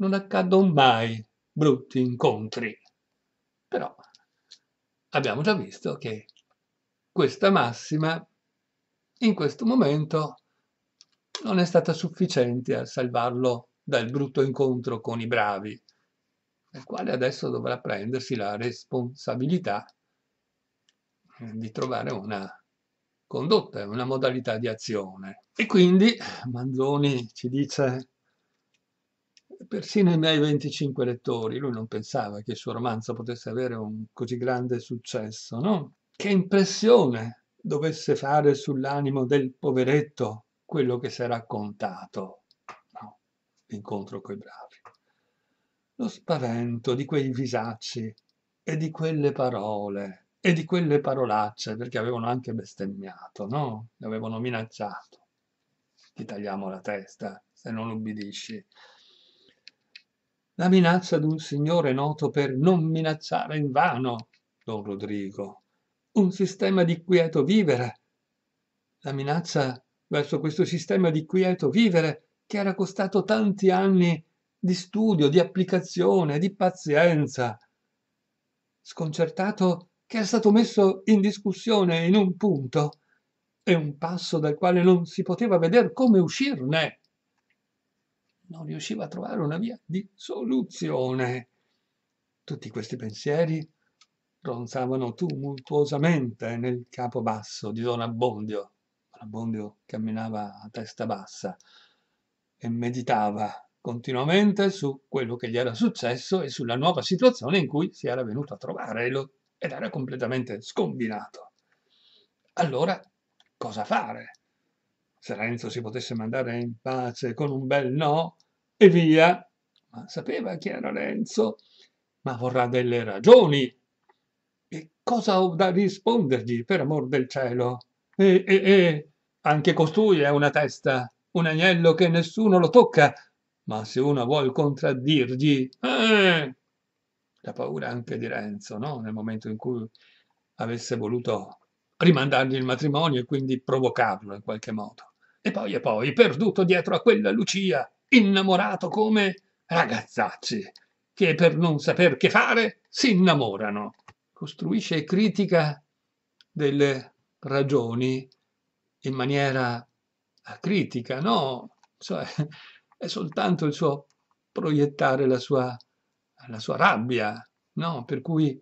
non accadono mai brutti incontri. Però abbiamo già visto che questa massima in questo momento non è stata sufficiente a salvarlo dal brutto incontro con i bravi, nel quale adesso dovrà prendersi la responsabilità di trovare una condotta, una modalità di azione. E quindi Manzoni ci dice Persino i miei 25 lettori, lui non pensava che il suo romanzo potesse avere un così grande successo, no? Che impressione dovesse fare sull'animo del poveretto quello che si è raccontato, no? L'incontro coi bravi. Lo spavento di quei visacci e di quelle parole e di quelle parolacce, perché avevano anche bestemmiato, no? Le avevano minacciato. Ti tagliamo la testa se non ubbidisci la minaccia d'un signore noto per non minacciare in vano, don Rodrigo. Un sistema di quieto vivere. La minaccia verso questo sistema di quieto vivere che era costato tanti anni di studio, di applicazione, di pazienza. Sconcertato che era stato messo in discussione in un punto e un passo dal quale non si poteva vedere come uscirne non riusciva a trovare una via di soluzione. Tutti questi pensieri ronzavano tumultuosamente nel capo basso di Don Abbondio. Don Abbondio camminava a testa bassa e meditava continuamente su quello che gli era successo e sulla nuova situazione in cui si era venuto a trovare ed era completamente scombinato. Allora, cosa fare? Se Renzo si potesse mandare in pace con un bel no, e via. Ma sapeva chi era Renzo, ma vorrà delle ragioni. E cosa ho da rispondergli, per amor del cielo? E, e, e, anche costui è una testa, un agnello che nessuno lo tocca, ma se uno vuol contraddirgli... Eh, la paura anche di Renzo, no? Nel momento in cui avesse voluto rimandargli il matrimonio e quindi provocarlo in qualche modo. E poi e poi, perduto dietro a quella Lucia, innamorato come ragazzacci che per non saper che fare si innamorano. Costruisce critica delle ragioni in maniera critica, no? Cioè, è soltanto il suo proiettare la sua, la sua rabbia, no? Per cui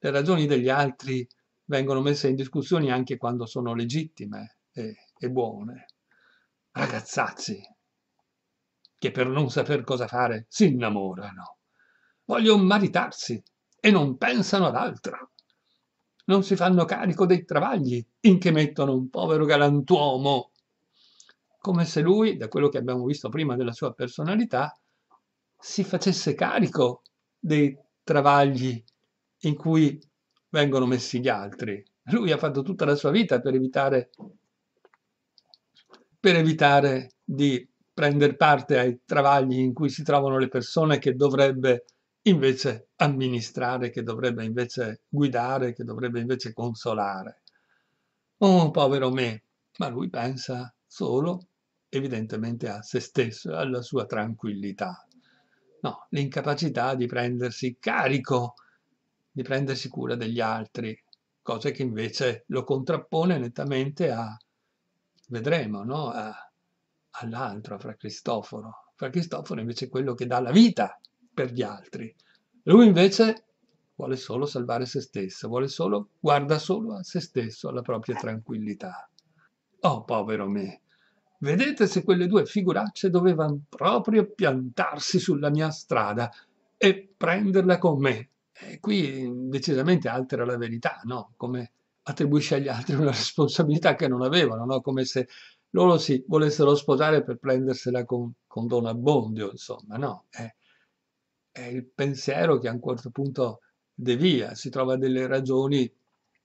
le ragioni degli altri vengono messe in discussione anche quando sono legittime e, e buone. Ragazzacci, che per non saper cosa fare si innamorano. Vogliono maritarsi e non pensano ad altro. Non si fanno carico dei travagli in che mettono un povero galantuomo, come se lui, da quello che abbiamo visto prima della sua personalità, si facesse carico dei travagli in cui vengono messi gli altri. Lui ha fatto tutta la sua vita per evitare, per evitare di prendere parte ai travagli in cui si trovano le persone che dovrebbe invece amministrare, che dovrebbe invece guidare, che dovrebbe invece consolare. Oh, povero me, ma lui pensa solo evidentemente a se stesso e alla sua tranquillità. No, l'incapacità di prendersi carico, di prendersi cura degli altri, cosa che invece lo contrappone nettamente a, vedremo, no? a all'altro, fra Cristoforo. Fra Cristoforo invece è quello che dà la vita per gli altri. Lui invece vuole solo salvare se stesso, vuole solo, guarda solo a se stesso, alla propria tranquillità. Oh, povero me! Vedete se quelle due figuracce dovevano proprio piantarsi sulla mia strada e prenderla con me. E qui decisamente altera la verità, no? Come attribuisce agli altri una [LAUGHS] responsabilità che non avevano, no? Come se loro si volessero sposare per prendersela con, con Don Abbondio, insomma, no? È, è il pensiero che a un certo punto devia, si trova delle ragioni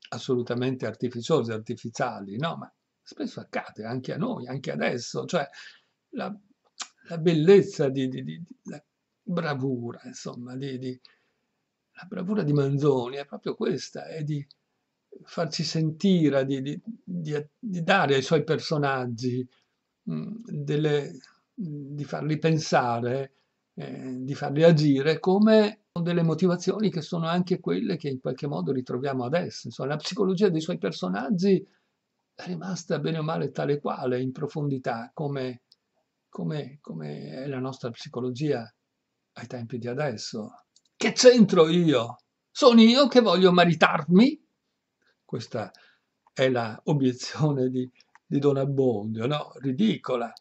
assolutamente artificiose, artificiali, no? Ma spesso accade anche a noi, anche adesso, cioè la, la bellezza di, di, di, di, la bravura, insomma, di, la bravura di Manzoni è proprio questa, è di farsi sentire, di, di, di, di dare ai suoi personaggi mm, delle, di farli pensare, eh, di farli agire come delle motivazioni che sono anche quelle che in qualche modo ritroviamo adesso. Insomma, la psicologia dei suoi personaggi è rimasta bene o male tale quale in profondità, come, come, come è la nostra psicologia ai tempi di adesso. Che c'entro io? Sono io che voglio maritarmi questa è la obiezione di, di Don Abbondio, no? Ridicola.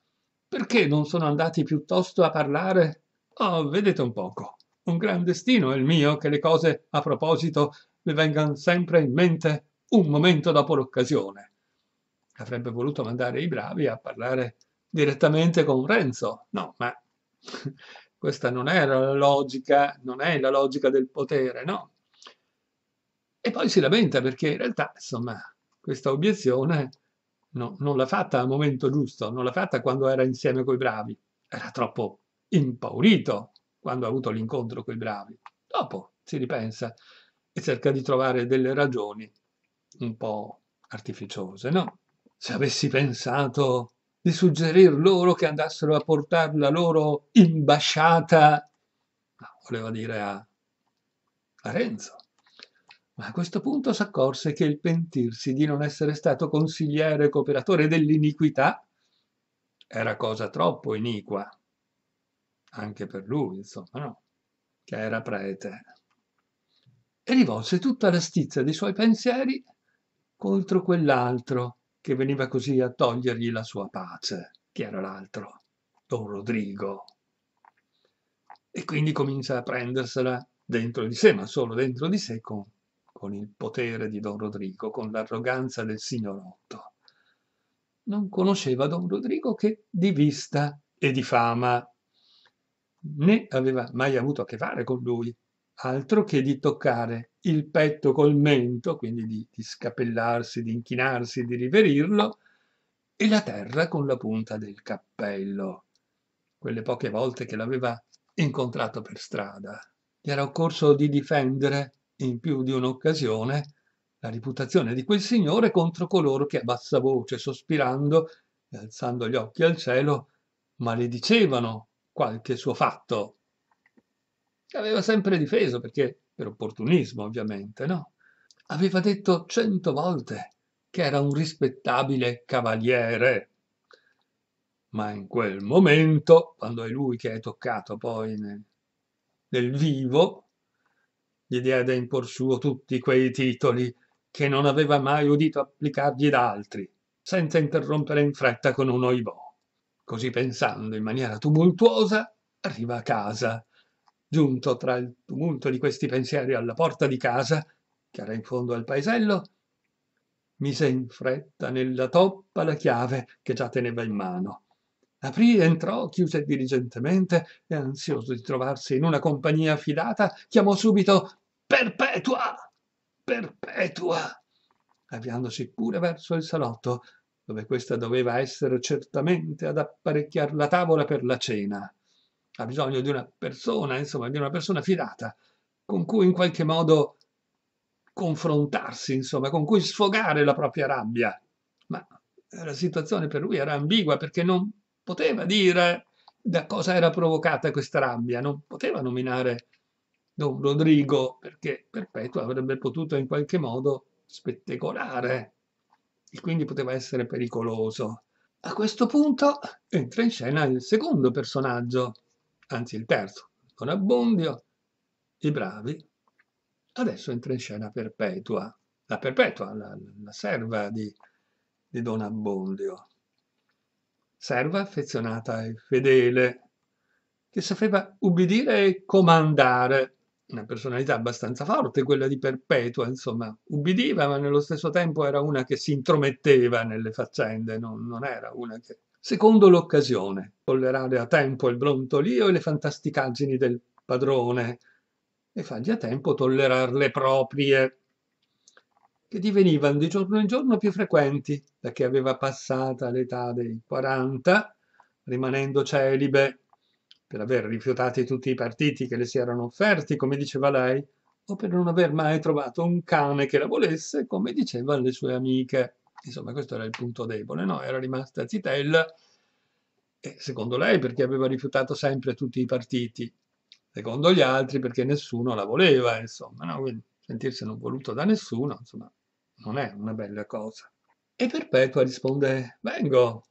Perché non sono andati piuttosto a parlare? Oh, vedete un poco. Un gran destino è il mio che le cose, a proposito, mi vengano sempre in mente un momento dopo l'occasione. Avrebbe voluto mandare i bravi a parlare direttamente con Renzo. No, ma [LAUGHS] questa non è la logica, non è la logica del potere, no? E poi si lamenta perché in realtà, insomma, questa obiezione no, non l'ha fatta al momento giusto, non l'ha fatta quando era insieme coi bravi. Era troppo impaurito quando ha avuto l'incontro coi bravi. Dopo si ripensa e cerca di trovare delle ragioni un po' artificiose, no? Se avessi pensato di suggerir loro che andassero a portare la loro imbasciata, no, voleva dire a, a Renzo, ma a questo punto s'accorse che il pentirsi di non essere stato consigliere e cooperatore dell'iniquità era cosa troppo iniqua. Anche per lui, insomma, no? Che era prete. E rivolse tutta la stizza dei suoi pensieri contro quell'altro che veniva così a togliergli la sua pace. che era l'altro? Don Rodrigo. E quindi comincia a prendersela dentro di sé, ma solo dentro di sé, con con il potere di don Rodrigo, con l'arroganza del signorotto. Non conosceva don Rodrigo che di vista e di fama, né aveva mai avuto a che fare con lui, altro che di toccare il petto col mento, quindi di, di scapellarsi, di inchinarsi, di riverirlo, e la terra con la punta del cappello. Quelle poche volte che l'aveva incontrato per strada, gli era occorso di difendere in più di un'occasione la reputazione di quel signore contro coloro che a bassa voce, sospirando e alzando gli occhi al cielo, maledicevano qualche suo fatto. aveva sempre difeso, perché per opportunismo ovviamente, no? Aveva detto cento volte che era un rispettabile cavaliere. Ma in quel momento, quando è lui che è toccato poi nel, nel vivo, gli diede in suo tutti quei titoli che non aveva mai udito applicargli da altri, senza interrompere in fretta con un oibò. Così pensando in maniera tumultuosa, arriva a casa. Giunto tra il tumulto di questi pensieri alla porta di casa, che era in fondo al paesello, mise in fretta nella toppa la chiave che già teneva in mano Aprì, entrò, chiuse diligentemente e ansioso di trovarsi in una compagnia affidata, chiamò subito Perpetua! Perpetua! avviandosi pure verso il salotto, dove questa doveva essere certamente ad apparecchiare la tavola per la cena. Ha bisogno di una persona, insomma, di una persona fidata, con cui in qualche modo confrontarsi, insomma, con cui sfogare la propria rabbia. Ma la situazione per lui era ambigua perché non poteva dire da cosa era provocata questa rabbia, non poteva nominare Don Rodrigo perché Perpetua avrebbe potuto in qualche modo spettegolare e quindi poteva essere pericoloso. A questo punto entra in scena il secondo personaggio, anzi il terzo, Don Abbondio, i bravi. Adesso entra in scena Perpetua, la Perpetua, la, la serva di, di Don Abbondio serva affezionata e fedele, che sapeva ubbidire e comandare, una personalità abbastanza forte, quella di Perpetua, insomma, ubbidiva, ma nello stesso tempo era una che si intrometteva nelle faccende, non, non era una che... Secondo l'occasione, tollerare a tempo il brontolio e le fantasticaggini del padrone, e fargli a tempo tollerare le proprie che divenivano di giorno in giorno più frequenti da che aveva passata l'età dei 40, rimanendo celibe per aver rifiutato tutti i partiti che le si erano offerti, come diceva lei, o per non aver mai trovato un cane che la volesse, come dicevano le sue amiche. Insomma, questo era il punto debole, no? Era rimasta zitella, e secondo lei perché aveva rifiutato sempre tutti i partiti, secondo gli altri perché nessuno la voleva, insomma, no? Quindi sentirsi non voluto da nessuno, insomma, non è una bella cosa. E Perpetua risponde, vengo,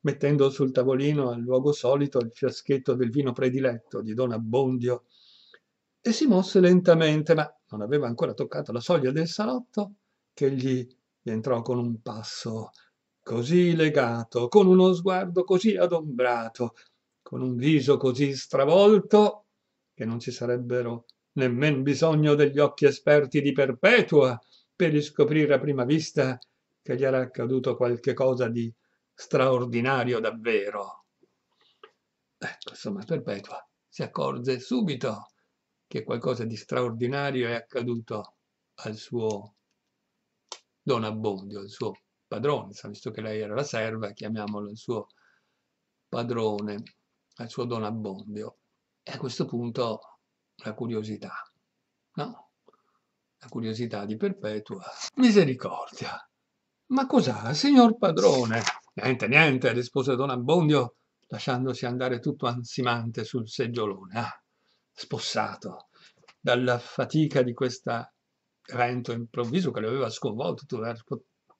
mettendo sul tavolino al luogo solito il fiaschetto del vino prediletto di Don Abbondio, e si mosse lentamente, ma non aveva ancora toccato la soglia del salotto, che gli entrò con un passo così legato, con uno sguardo così adombrato, con un viso così stravolto, che non ci sarebbero nemmeno bisogno degli occhi esperti di Perpetua per riscoprire a prima vista che gli era accaduto qualche cosa di straordinario davvero. Ecco, insomma, Perpetua si accorge subito che qualcosa di straordinario è accaduto al suo Don Abbondio, al suo padrone, visto che lei era la serva, chiamiamolo il suo padrone, al suo Don Abbondio. E a questo punto la curiosità, no? La curiosità di perpetua misericordia. Ma cos'ha, signor padrone? Niente, niente, rispose Don Abbondio, lasciandosi andare tutto ansimante sul seggiolone. Ah, spossato dalla fatica di questo evento improvviso che lo aveva sconvolto,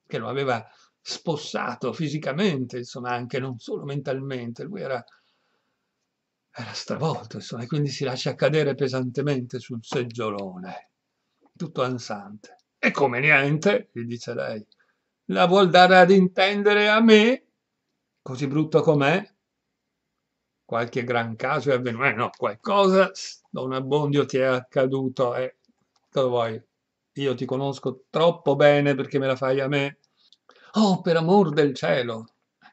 che lo aveva spossato fisicamente, insomma, anche non solo mentalmente. Lui era era stravolto, insomma, e quindi si lascia cadere pesantemente sul seggiolone, tutto ansante. E come niente, gli dice lei, la vuol dare ad intendere a me, così brutto com'è? Qualche gran caso è avvenuto, eh no, qualcosa, Don Abbondio ti è accaduto, e eh, cosa vuoi? Io ti conosco troppo bene perché me la fai a me. Oh, per amor del cielo!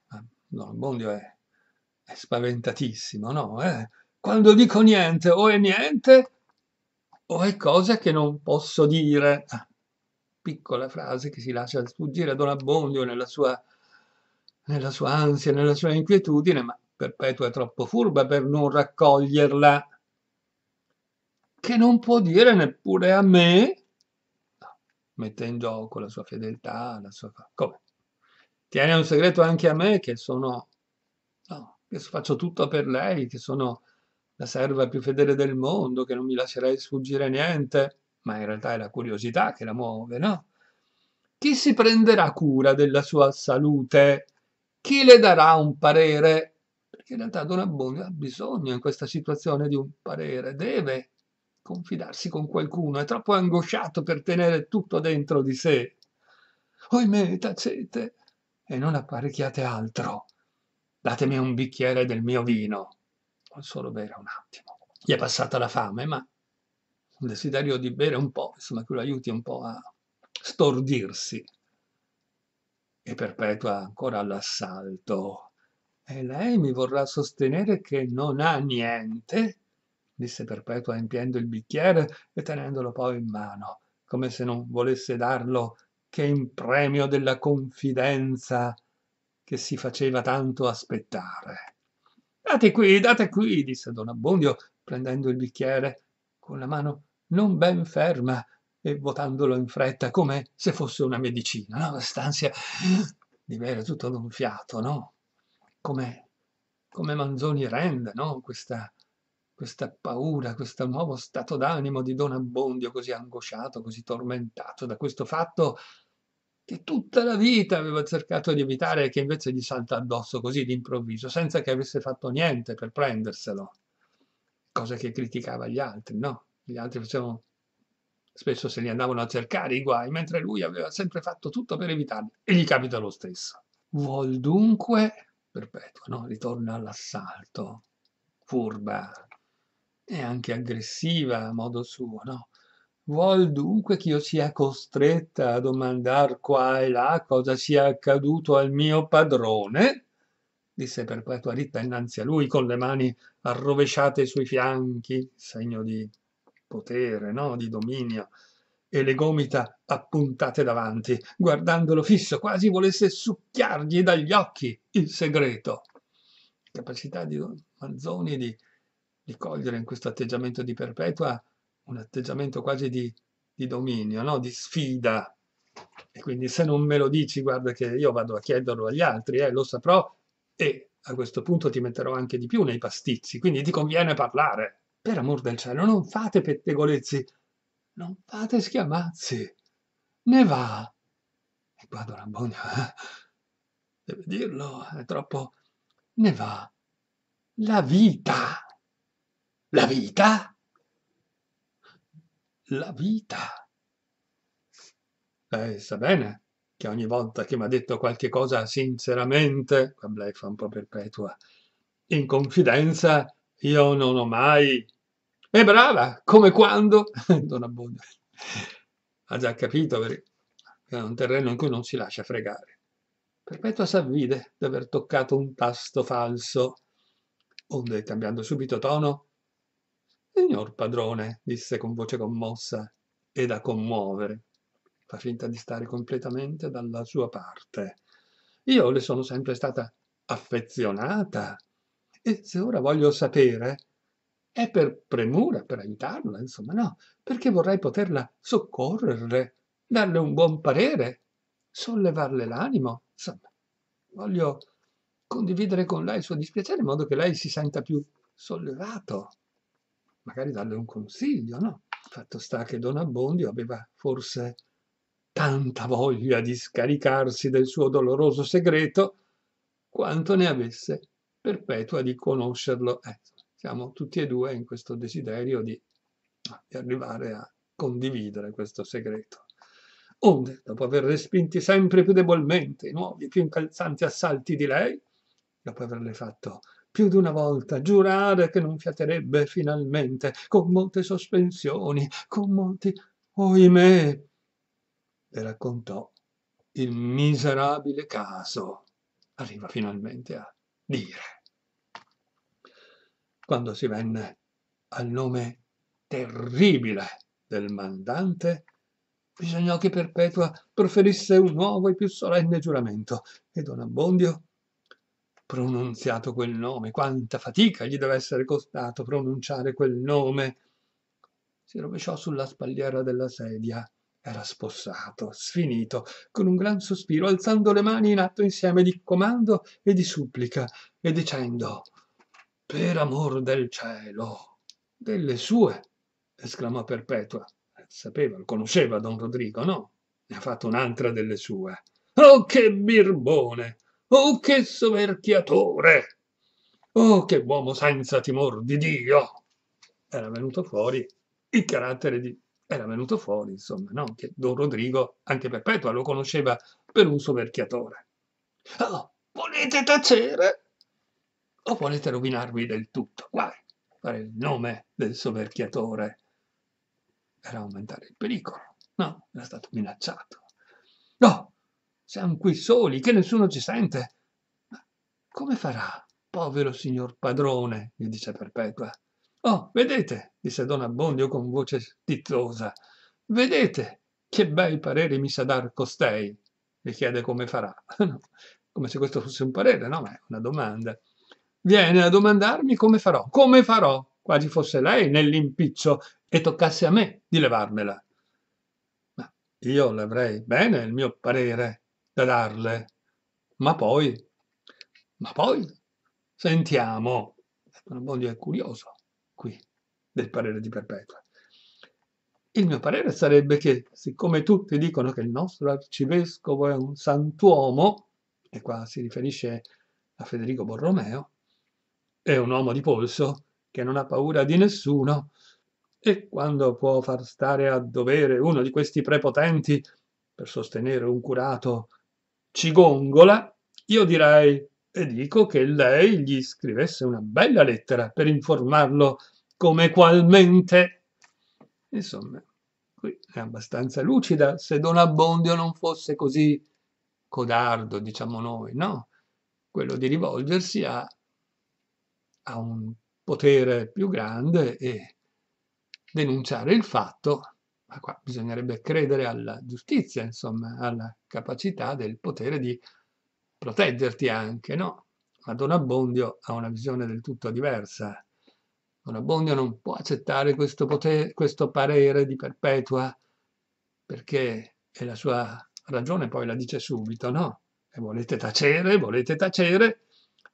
Ah, Don Abbondio è spaventatissimo, no? Eh? Quando dico niente o è niente o è cosa che non posso dire. Ah, piccola frase che si lascia sfuggire a Don Abbondio nella sua, nella sua ansia, nella sua inquietudine, ma Perpetua è troppo furba per non raccoglierla, che non può dire neppure a me, no, mette in gioco la sua fedeltà, la sua... Come? Tiene un segreto anche a me che sono che faccio tutto per lei, che sono la serva più fedele del mondo, che non mi lascerei sfuggire niente, ma in realtà è la curiosità che la muove, no? Chi si prenderà cura della sua salute? Chi le darà un parere? Perché in realtà Don Abbondio ha bisogno in questa situazione di un parere, deve confidarsi con qualcuno, è troppo angosciato per tenere tutto dentro di sé. Oimè, tacete e non apparecchiate altro datemi un bicchiere del mio vino. Vuol solo bere un attimo. Gli è passata la fame, ma il desiderio di bere un po', insomma, che lo aiuti un po' a stordirsi. E perpetua ancora all'assalto. E lei mi vorrà sostenere che non ha niente? disse Perpetua empiendo il bicchiere e tenendolo poi in mano, come se non volesse darlo che in premio della confidenza che si faceva tanto aspettare. Date qui, date qui, disse Don Abbondio, prendendo il bicchiere con la mano non ben ferma e vuotandolo in fretta come se fosse una medicina, no? St'ansia di bere tutto d'un fiato, no? Come, come Manzoni rende, no? Questa, questa paura, questo nuovo stato d'animo di Don Abbondio così angosciato, così tormentato da questo fatto che tutta la vita aveva cercato di evitare e che invece gli salta addosso così d'improvviso, senza che avesse fatto niente per prenderselo. Cosa che criticava gli altri, no? Gli altri facevano spesso se li andavano a cercare i guai, mentre lui aveva sempre fatto tutto per evitarli e gli capita lo stesso. Vuol dunque, perpetua, no? ritorna all'assalto, furba e anche aggressiva a modo suo, no? Vuol dunque ch'io sia costretta a domandar qua e là cosa sia accaduto al mio padrone? disse perpetua ritta innanzi a lui con le mani arrovesciate sui fianchi, segno di potere, no? di dominio, e le gomita appuntate davanti, guardandolo fisso, quasi volesse succhiargli dagli occhi il segreto. Capacità di Manzoni di, di cogliere in questo atteggiamento di perpetua un atteggiamento quasi di, di dominio, no? di sfida. E quindi se non me lo dici, guarda che io vado a chiederlo agli altri, eh, lo saprò e a questo punto ti metterò anche di più nei pasticci, quindi ti conviene parlare. Per amor del cielo, non fate pettegolezzi, non fate schiamazzi, ne va. E qua Don Ambonio eh, deve dirlo, è troppo... ne va. La vita. La vita? la vita. Lei sa bene che ogni volta che mi ha detto qualche cosa sinceramente, la beffa un po' perpetua, in confidenza, io non ho mai... E brava, come quando... Don [LAUGHS] Abbondio ha già capito perché è un terreno in cui non si lascia fregare. Perpetua s'avvide di aver toccato un tasto falso, onde, cambiando subito tono, Signor padrone, disse con voce commossa e da commuovere, fa finta di stare completamente dalla sua parte. Io le sono sempre stata affezionata e se ora voglio sapere è per premura, per aiutarla, insomma, no, perché vorrei poterla soccorrere, darle un buon parere, sollevarle l'animo, insomma, voglio condividere con lei il suo dispiacere in modo che lei si senta più sollevato magari darle un consiglio, no? Fatto sta che Don Abbondio aveva forse tanta voglia di scaricarsi del suo doloroso segreto quanto ne avesse perpetua di conoscerlo. Eh, siamo tutti e due in questo desiderio di, ah, di arrivare a condividere questo segreto. Onde, dopo aver respinti sempre più debolmente i nuovi e più incalzanti assalti di lei, dopo averle fatto più di una volta giurare che non fiaterebbe finalmente con molte sospensioni con molti oimè e raccontò il miserabile caso arriva finalmente a dire quando si venne al nome terribile del mandante bisognò che Perpetua proferisse un nuovo e più solenne giuramento e Don Abbondio pronunziato quel nome, quanta fatica gli deve essere costato pronunciare quel nome. Si rovesciò sulla spalliera della sedia. Era spossato, sfinito, con un gran sospiro, alzando le mani in atto insieme di comando e di supplica, e dicendo Per amor del cielo, delle sue, esclamò Perpetua. Sapeva, lo conosceva don Rodrigo, no? Ne ha fatto un'altra delle sue. Oh, che birbone! Oh, che soverchiatore! Oh, che uomo senza timor di Dio! Era venuto fuori il carattere di... Era venuto fuori, insomma, no? Che Don Rodrigo, anche Perpetua, lo conosceva per un soverchiatore. Oh, volete tacere? O volete rovinarvi del tutto? Guai, fare il nome del soverchiatore era aumentare il pericolo. No, era stato minacciato. No, siamo qui soli, che nessuno ci sente. Ma come farà, povero signor padrone? gli dice Perpetua. Oh, vedete, disse Don Abbondio con voce stizzosa. Vedete che bei pareri mi sa dar costei. Gli chiede come farà. [LAUGHS] come se questo fosse un parere, no? Ma è una domanda. Viene a domandarmi come farò. Come farò? Quasi fosse lei nell'impiccio e toccasse a me di levarmela. Ma io l'avrei bene il mio parere, da darle. Ma poi, ma poi, sentiamo. Bondi è curioso qui del parere di Perpetua. Il mio parere sarebbe che, siccome tutti dicono che il nostro arcivescovo è un santuomo, e qua si riferisce a Federico Borromeo, è un uomo di polso che non ha paura di nessuno, e quando può far stare a dovere uno di questi prepotenti per sostenere un curato Cigongola, io direi e dico che lei gli scrivesse una bella lettera per informarlo come qualmente. Insomma, qui è abbastanza lucida, se Don Abbondio non fosse così codardo, diciamo noi, no? Quello di rivolgersi a, a un potere più grande e denunciare il fatto ma ah, qua bisognerebbe credere alla giustizia, insomma, alla capacità del potere di proteggerti anche, no? Ma Don Abbondio ha una visione del tutto diversa. Don Abbondio non può accettare questo, potere, questo parere di perpetua perché è la sua ragione, poi la dice subito, no? E volete tacere, volete tacere,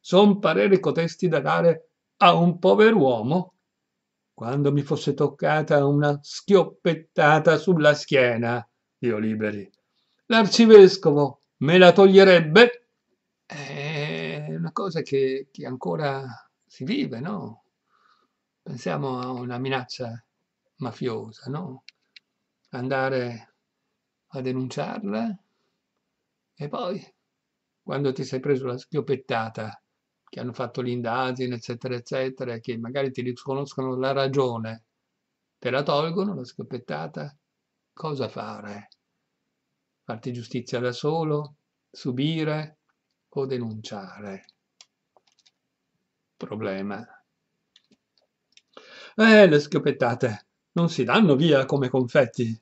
Sono pareri cotesti da dare a un pover'uomo quando mi fosse toccata una schioppettata sulla schiena, Dio liberi. L'arcivescovo me la toglierebbe? È una cosa che, che ancora si vive, no? Pensiamo a una minaccia mafiosa, no? Andare a denunciarla e poi, quando ti sei preso la schioppettata, che hanno fatto l'indagine, eccetera, eccetera, che magari ti riconoscono la ragione, te la tolgono la scopettata, cosa fare? Farti giustizia da solo, subire o denunciare? Problema. Eh, le scopettate non si danno via come confetti,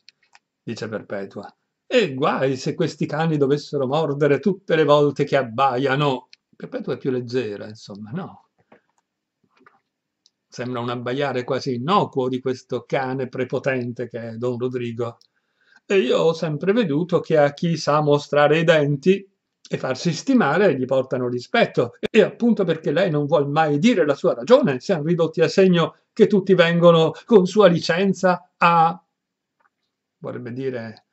dice Perpetua. E guai se questi cani dovessero mordere tutte le volte che abbaiano perpetua è più leggera, insomma, no. Sembra un abbaiare quasi innocuo di questo cane prepotente che è Don Rodrigo. E io ho sempre veduto che a chi sa mostrare i denti e farsi stimare gli portano rispetto. E appunto perché lei non vuol mai dire la sua ragione, siamo ridotti a segno che tutti vengono con sua licenza a... vorrebbe dire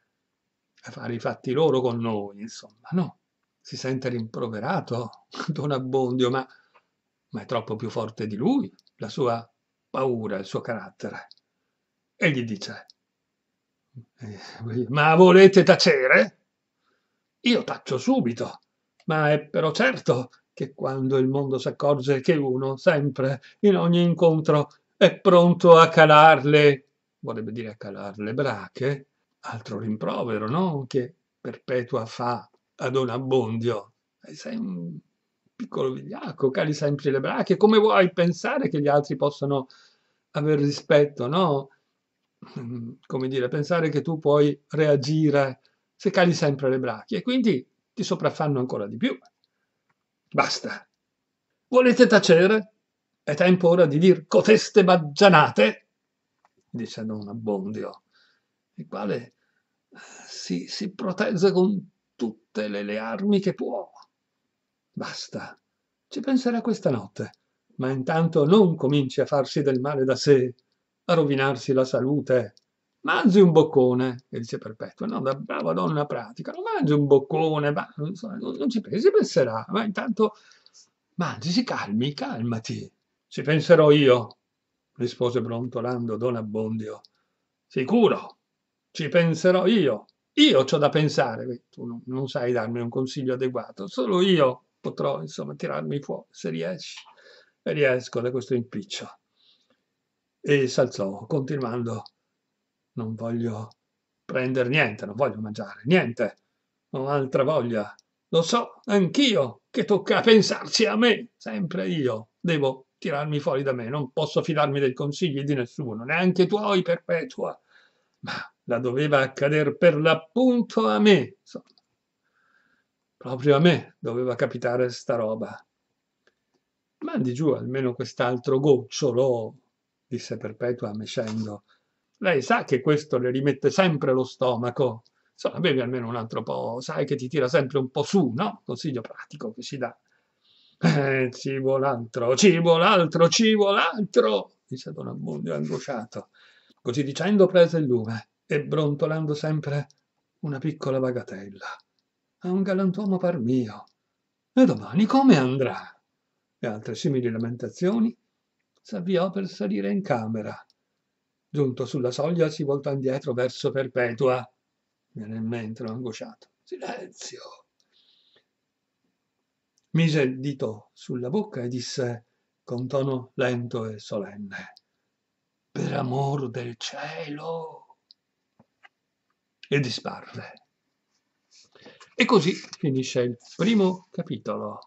a fare i fatti loro con noi, insomma, no? si sente rimproverato [LAUGHS] Don Abbondio, ma, ma è troppo più forte di lui la sua paura, il suo carattere. E gli dice, eh, ma volete tacere? Io taccio subito, ma è però certo che quando il mondo si accorge che uno, sempre, in ogni incontro, è pronto a calarle, vorrebbe dire a calarle brache, altro rimprovero, no? Che perpetua fa a Don Abbondio. Sei un piccolo vigliacco, cali sempre le brache. Come vuoi pensare che gli altri possano aver rispetto, no? [CLEARS THROAT] Come dire, pensare che tu puoi reagire se cali sempre le brache. E quindi ti sopraffanno ancora di più. Basta. Volete tacere? È tempo ora di dir coteste baggianate, dice Don Abbondio, il quale si, si protese con tutte le, le armi che può. Basta, ci penserà questa notte, ma intanto non cominci a farsi del male da sé, a rovinarsi la salute. Mangi un boccone, e dice Perpetua, no, da brava donna pratica, non mangi un boccone, ma, non, non, non ci pensi, penserà, ma intanto mangi, si calmi, calmati. Ci penserò io, rispose brontolando Don Abbondio. Sicuro, ci penserò io. Io ho da pensare, tu non, sai darmi un consiglio adeguato, solo io potrò, insomma, tirarmi fuori, se riesci, E riesco da questo impiccio. E s'alzò, continuando, non voglio prendere niente, non voglio mangiare niente, non ho altra voglia. Lo so, anch'io, che tocca pensarci a me, sempre io, devo tirarmi fuori da me, non posso fidarmi dei consigli di nessuno, neanche tuoi perpetua. Ma la doveva accadere per l'appunto a me. Insomma. Proprio a me doveva capitare sta roba. Mandi giù almeno quest'altro gocciolo, disse Perpetua mescendo. Lei sa che questo le rimette sempre lo stomaco. Insomma, bevi almeno un altro po', sai che ti tira sempre un po' su, no? Consiglio pratico che si dà. Eh, ci vuole altro, ci vuole altro, ci vuole altro, disse Don Abbondio angosciato. Così dicendo prese il lume e brontolando sempre una piccola bagatella. A un galantuomo par mio. E domani come andrà? E altre simili lamentazioni s'avviò per salire in camera. Giunto sulla soglia si voltò indietro verso Perpetua. Viene in mente angosciato. Silenzio! Mise il dito sulla bocca e disse con tono lento e solenne. Per amor del cielo! e disparve. E così finisce il primo capitolo.